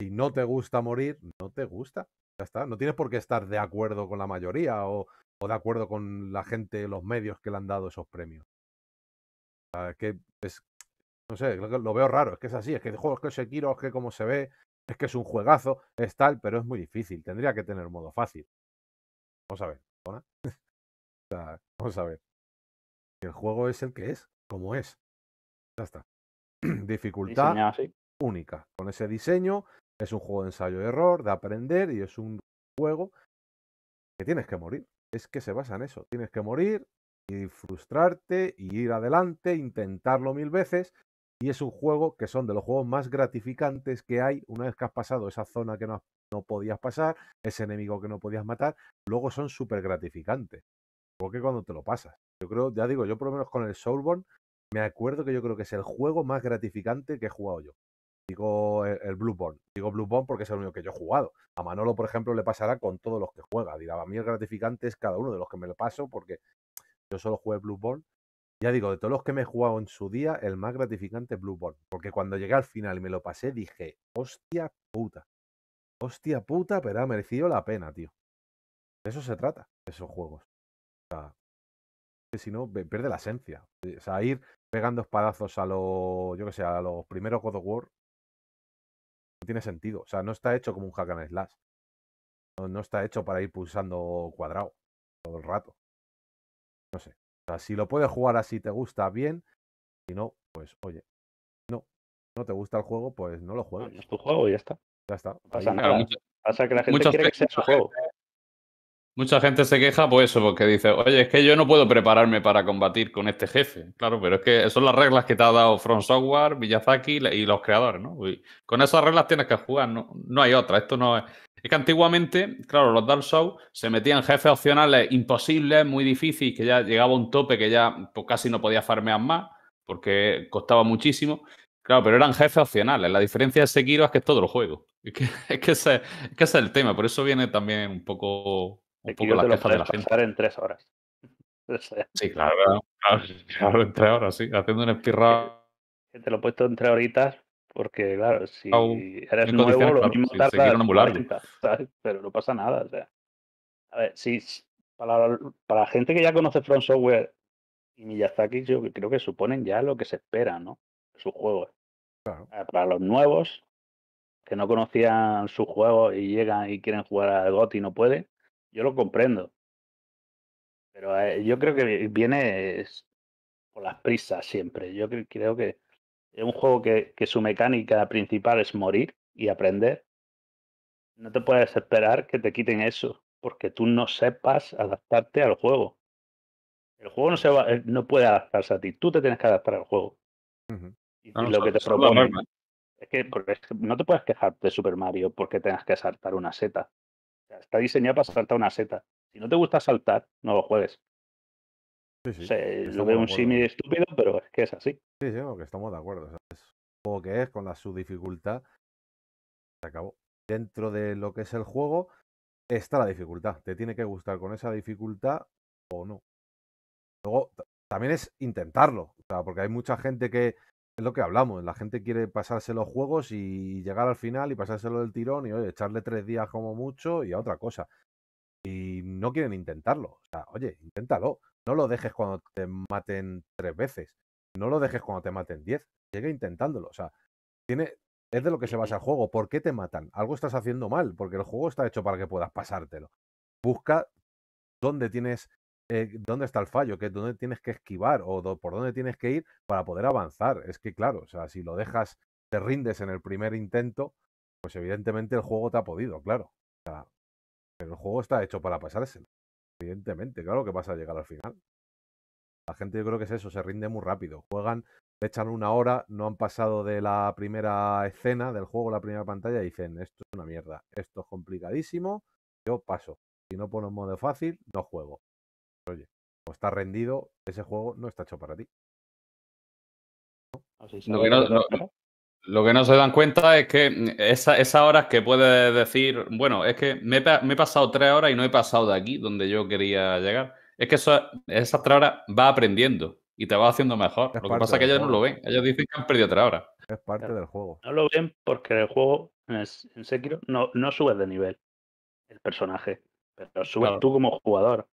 Si no te gusta morir, no te gusta. Ya está. No tienes por qué estar de acuerdo con la mayoría o, o de acuerdo con la gente, los medios que le han dado esos premios. Ah, que es, no sé, lo veo raro, es que es así, es que el juego es que Sekiro, es que como se ve, es que es un juegazo, es tal, pero es muy difícil, tendría que tener modo fácil. Vamos a ver, vamos a ver. El juego es el que es, como es. Ya está. Dificultad única. Con ese diseño, es un juego de ensayo y error, de aprender, y es un juego que tienes que morir. Es que se basa en eso. Tienes que morir, y frustrarte y ir adelante, intentarlo mil veces. Y es un juego que son de los juegos más gratificantes que hay una vez que has pasado esa zona que no, no podías pasar, ese enemigo que no podías matar. Luego son súper gratificantes. Porque cuando te lo pasas. Yo creo, ya digo, yo por lo menos con el Soulborn me acuerdo que yo creo que es el juego más gratificante que he jugado yo. Digo el, el Blueborn. Digo Blueborn porque es el único que yo he jugado. A Manolo, por ejemplo, le pasará con todos los que juega. Dirá, a mí el gratificante es cada uno de los que me lo paso porque yo solo jugué Blue Bloodborne. Ya digo, de todos los que me he jugado en su día, el más gratificante es Bloodborne. Porque cuando llegué al final y me lo pasé, dije, hostia puta. Hostia puta, pero ha merecido la pena, tío. De eso se trata, esos juegos. O sea, si no, pierde la esencia. O sea, ir pegando espadazos a los, yo que sé, a los primeros God of War, no tiene sentido. O sea, no está hecho como un hack and slash. no está hecho para ir pulsando cuadrado todo el rato. No sé. si lo puedes jugar así, te gusta bien. Si no, pues oye, no. No te gusta el juego, pues no lo juegas es tu juego y ya está. Ya está. Pasa, que la gente quiere que sea su juego. Mucha gente se queja por eso, porque dice, oye, es que yo no puedo prepararme para combatir con este jefe. Claro, pero es que son las reglas que te ha dado From Software, Miyazaki y los creadores, ¿no? con esas reglas tienes que jugar, no, no hay otra. Esto no es, es que antiguamente, claro, los Dark Souls se metían jefes opcionales imposibles, muy difíciles, que ya llegaba un tope que ya pues, casi no podía farmear más, porque costaba muchísimo. Claro, pero eran jefes opcionales. La diferencia de Sekiro es que es todo el juego. Es que, es que, ese, es el tema. Por eso viene también un poco, la queja de la gente. en tres horas. sí, claro, claro, en tres horas, sí. Haciendo un espirrado. Te lo he puesto en tres horitas porque, claro, si eres nuevo, lo mismo tarda ¿sabes? pero no pasa nada. O sea. A ver, si, para, la gente que ya conoce Front Software y Miyazaki, yo creo que suponen ya lo que se espera, ¿no? Sus juegos. Eh, para los nuevos, que no conocían su juego y llegan y quieren jugar a GOT y no pueden, yo lo comprendo. Pero eh, yo creo que viene por las prisas siempre. Yo creo que es un juego que, su mecánica principal es morir y aprender, no te puedes esperar que te quiten eso, porque tú no sepas adaptarte al juego. El juego no, se va, eh, no puede adaptarse a ti, tú te tienes que adaptar al juego. Y, lo que te proponen es que, no te puedes quejar de Super Mario porque tengas que saltar una seta. sea, está diseñado para saltar una seta. Si no te gusta saltar, no lo juegues lo veo un simi estúpido, pero es que es así. Sí, sí, que estamos de acuerdo. es un juego que es, con la, su dificultad, se acabó. Dentro de lo que es el juego está la dificultad. Te tiene que gustar con esa dificultad o no. Luego, también es intentarlo, o sea, porque hay mucha gente que, es lo que hablamos, la gente quiere pasarse los juegos y llegar al final y pasárselo del tirón y oye, echarle tres días como mucho y a otra cosa no quieren intentarlo. O sea, oye, inténtalo. No lo dejes cuando te maten tres veces. No lo dejes cuando te maten diez. Llega intentándolo. O sea, tiene, es de lo que se basa el juego. ¿Por qué te matan? Algo estás haciendo mal, porque el juego está hecho para que puedas pasártelo. Busca dónde tienes, eh, dónde está el fallo, que dónde tienes que esquivar o por dónde tienes que ir para poder avanzar. Es que claro, o sea, si lo dejas, te rindes en el primer intento, pues evidentemente el juego te ha podido, claro el juego está hecho para pasarse Evidentemente, claro que vas a llegar al final. La gente yo creo que es eso, se rinde muy rápido. Juegan, le echan una hora, no han pasado de la primera escena del juego, la primera pantalla, y dicen, esto es una mierda, esto es complicadísimo, yo paso. Si no pones modo fácil, no juego. Oye, o está rendido, ese juego no está hecho para ti. Lo que no se dan cuenta es que mm, esas horas que puedes decir, bueno, es que me, he pasado tres horas y no he pasado de aquí donde yo quería llegar. Es que esas tres horas va aprendiendo y te va haciendo mejor. lo que pasa es que ellos no lo ven. Ellos dicen que han perdido tres horas. Es parte del juego. No lo ven porque el juego en, Sekiro no, subes de nivel el personaje, pero subes tú como jugador.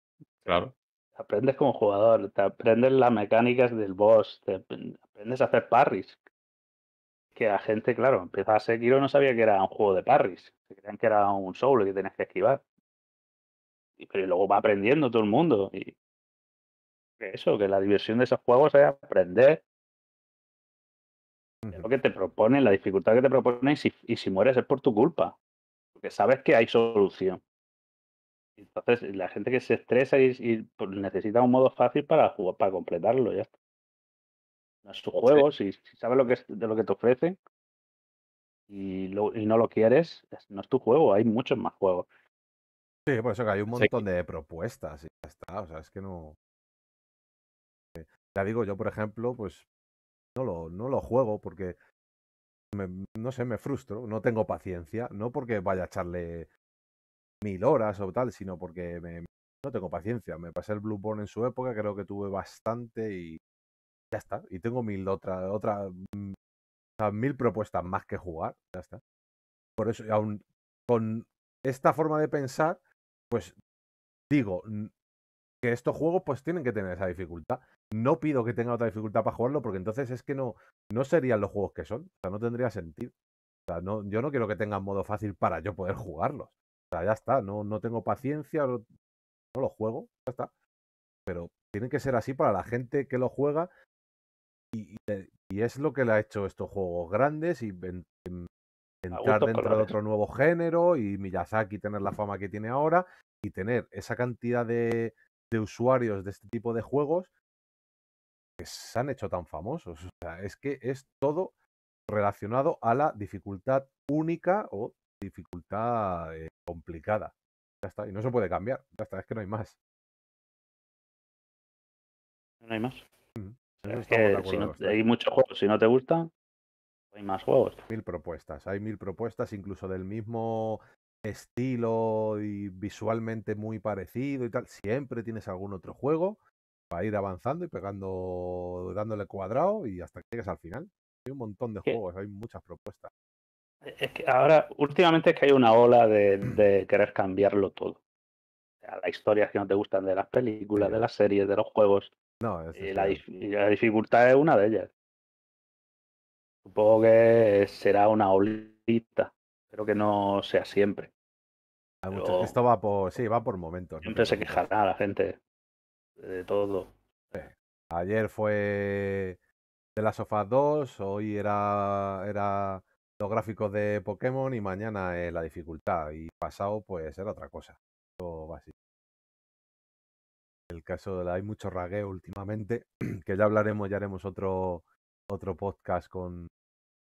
Claro. aprendes como jugador, te aprendes las mecánicas del boss, te aprendes a hacer parries que la gente, claro, empieza a seguirlo no sabía que era un juego de parries, se creían que era un solo que tenías que esquivar. Y, pero luego va aprendiendo todo el mundo. Y eso, que la diversión de esos juegos es aprender lo que te proponen, la dificultad que te proponen, y si, mueres es por tu culpa, porque sabes que hay solución. Entonces, la gente que se estresa y, y pues, necesita un modo fácil para jugar, para completarlo, ya está. No es tu juego, si sabes lo que es, de lo que te ofrecen y, lo, y no lo quieres, no es tu juego, hay muchos más juegos. Sí, por eso que hay un montón de propuestas y ya está, o sea, es que no... Eh, ya digo, yo por ejemplo, pues no lo, no lo juego porque, me, no sé, me frustro, no tengo paciencia, no porque vaya a echarle mil horas o tal, sino porque me, no tengo paciencia. Me pasé el bone en su época, creo que tuve bastante y está. Y tengo mil otra, otra, mil propuestas más que jugar, ya está. Por eso, aún con esta forma de pensar, pues digo que estos juegos pues tienen que tener esa dificultad. No pido que tenga otra dificultad para jugarlo porque entonces es que no, no serían los juegos que son. sea, no tendría sentido. O sea, no, yo no quiero que tengan modo fácil para yo poder jugarlos. ya está, no, no tengo paciencia, no, no los juego, ya está. Pero tiene que ser así para la gente que lo juega eh, y, es lo que le ha hecho estos juegos grandes y em, entrar dentro de otro nuevo género y Miyazaki tener la fama que tiene ahora y tener esa cantidad de, usuarios de este tipo de juegos que se han hecho tan famosos. O sea, es que es todo relacionado a la dificultad única o dificultad eh, complicada. Ya está, y no se puede cambiar. Ya está, es que no hay más. No hay más hay muchos juegos, si no te gustan, hay más juegos. Mil propuestas, hay mil propuestas, incluso del mismo estilo y visualmente muy parecido y tal. Siempre tienes algún otro juego para ir avanzando y pegando, dándole cuadrado y hasta que llegues al final. Hay un montón de juegos, hay muchas propuestas. E, es que ahora, últimamente es que hay una ola de, querer cambiarlo todo. O sea, las historias que no te gustan de las películas, de las series, de los juegos. No, y la, dificultad es una de ellas. Supongo que será una olita. pero que no sea siempre. Ah, esto va por, sí, va por momentos. Siempre se quejará la gente de todo. Ayer fue de la sofá 2, hoy era, era los gráficos de Pokémon y mañana es la dificultad. Y pasado, pues era otra cosa caso de la hay mucho ragueo últimamente, que ya hablaremos, ya haremos otro, otro podcast con,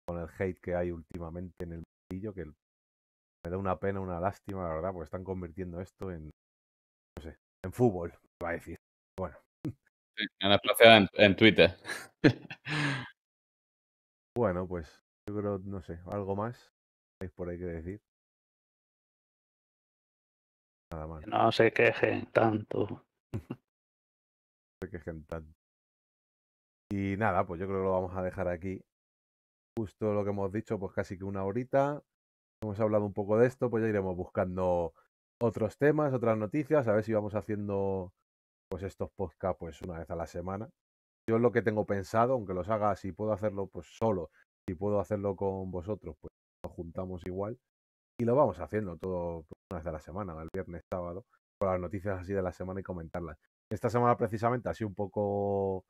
con el hate que hay últimamente en el mundillo, que me da una pena, una lástima, la verdad, porque están convirtiendo esto en, no sé, en fútbol, va a decir. Bueno. en en Twitter. bueno, pues yo creo, no sé, algo más por ahí que decir. Nada más. No se queje tanto. que tanto Y nada, pues yo creo que lo vamos a dejar aquí. Justo lo que hemos dicho, pues casi que una horita. Hemos hablado un poco de esto, pues ya iremos buscando otros temas, otras noticias, a ver si vamos haciendo pues estos podcasts pues una vez a la semana. Yo es lo que tengo pensado, aunque los haga, si puedo hacerlo pues solo, si puedo hacerlo con vosotros, pues nos juntamos igual y lo vamos haciendo todo una vez a la semana, el viernes, sábado, con las noticias así de la semana y comentarlas. Esta semana precisamente ha sido un poco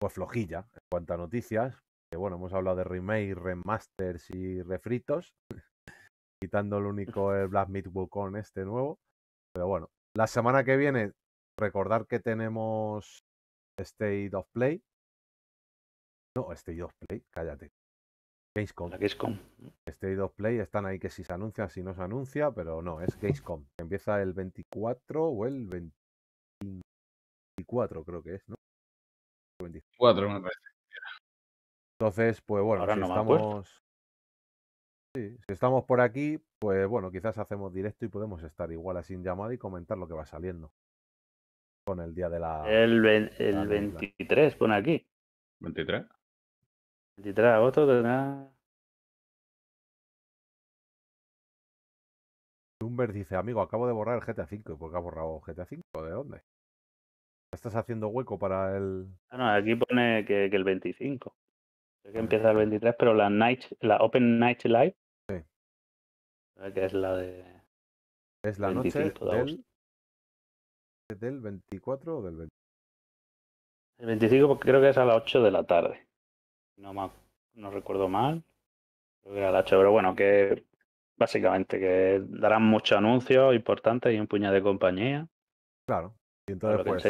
pues, flojilla en cuanto a noticias. Que, bueno, hemos hablado de remake, remasters y refritos, quitando el único el Black Myth Wukong este nuevo. Pero bueno, la semana que viene recordar que tenemos State of Play. No, State of Play, cállate. Gamescom. Gamescom. State of Play están ahí que si se anuncia, si no se anuncia, pero no, es Gamescom. Empieza el 24 o el 20. 24, creo que es, ¿no? 24, Entonces, pues bueno, Ahora si estamos. si estamos por aquí, pues bueno, quizás hacemos directo y podemos estar igual A Sin llamada y comentar lo que va saliendo. Con el día de la. El, el 23, pone aquí. ¿23? 23 de agosto dice, amigo, acabo de borrar el GTA 5 Porque ha borrado GTA 5 ¿De dónde? Estás haciendo hueco para el. Ah, aquí pone que, el 25. Creo que ah, empieza el 23, pero la night, la Open Night Live. Sí. Que es la de. Es la noche del, 24 o del 25. El 25 pues, creo que es a las 8 de la tarde. No, no recuerdo mal. Creo que era a las 8, pero bueno, que básicamente que darán muchos anuncios importantes y un puñado de compañía. Claro. Y entonces,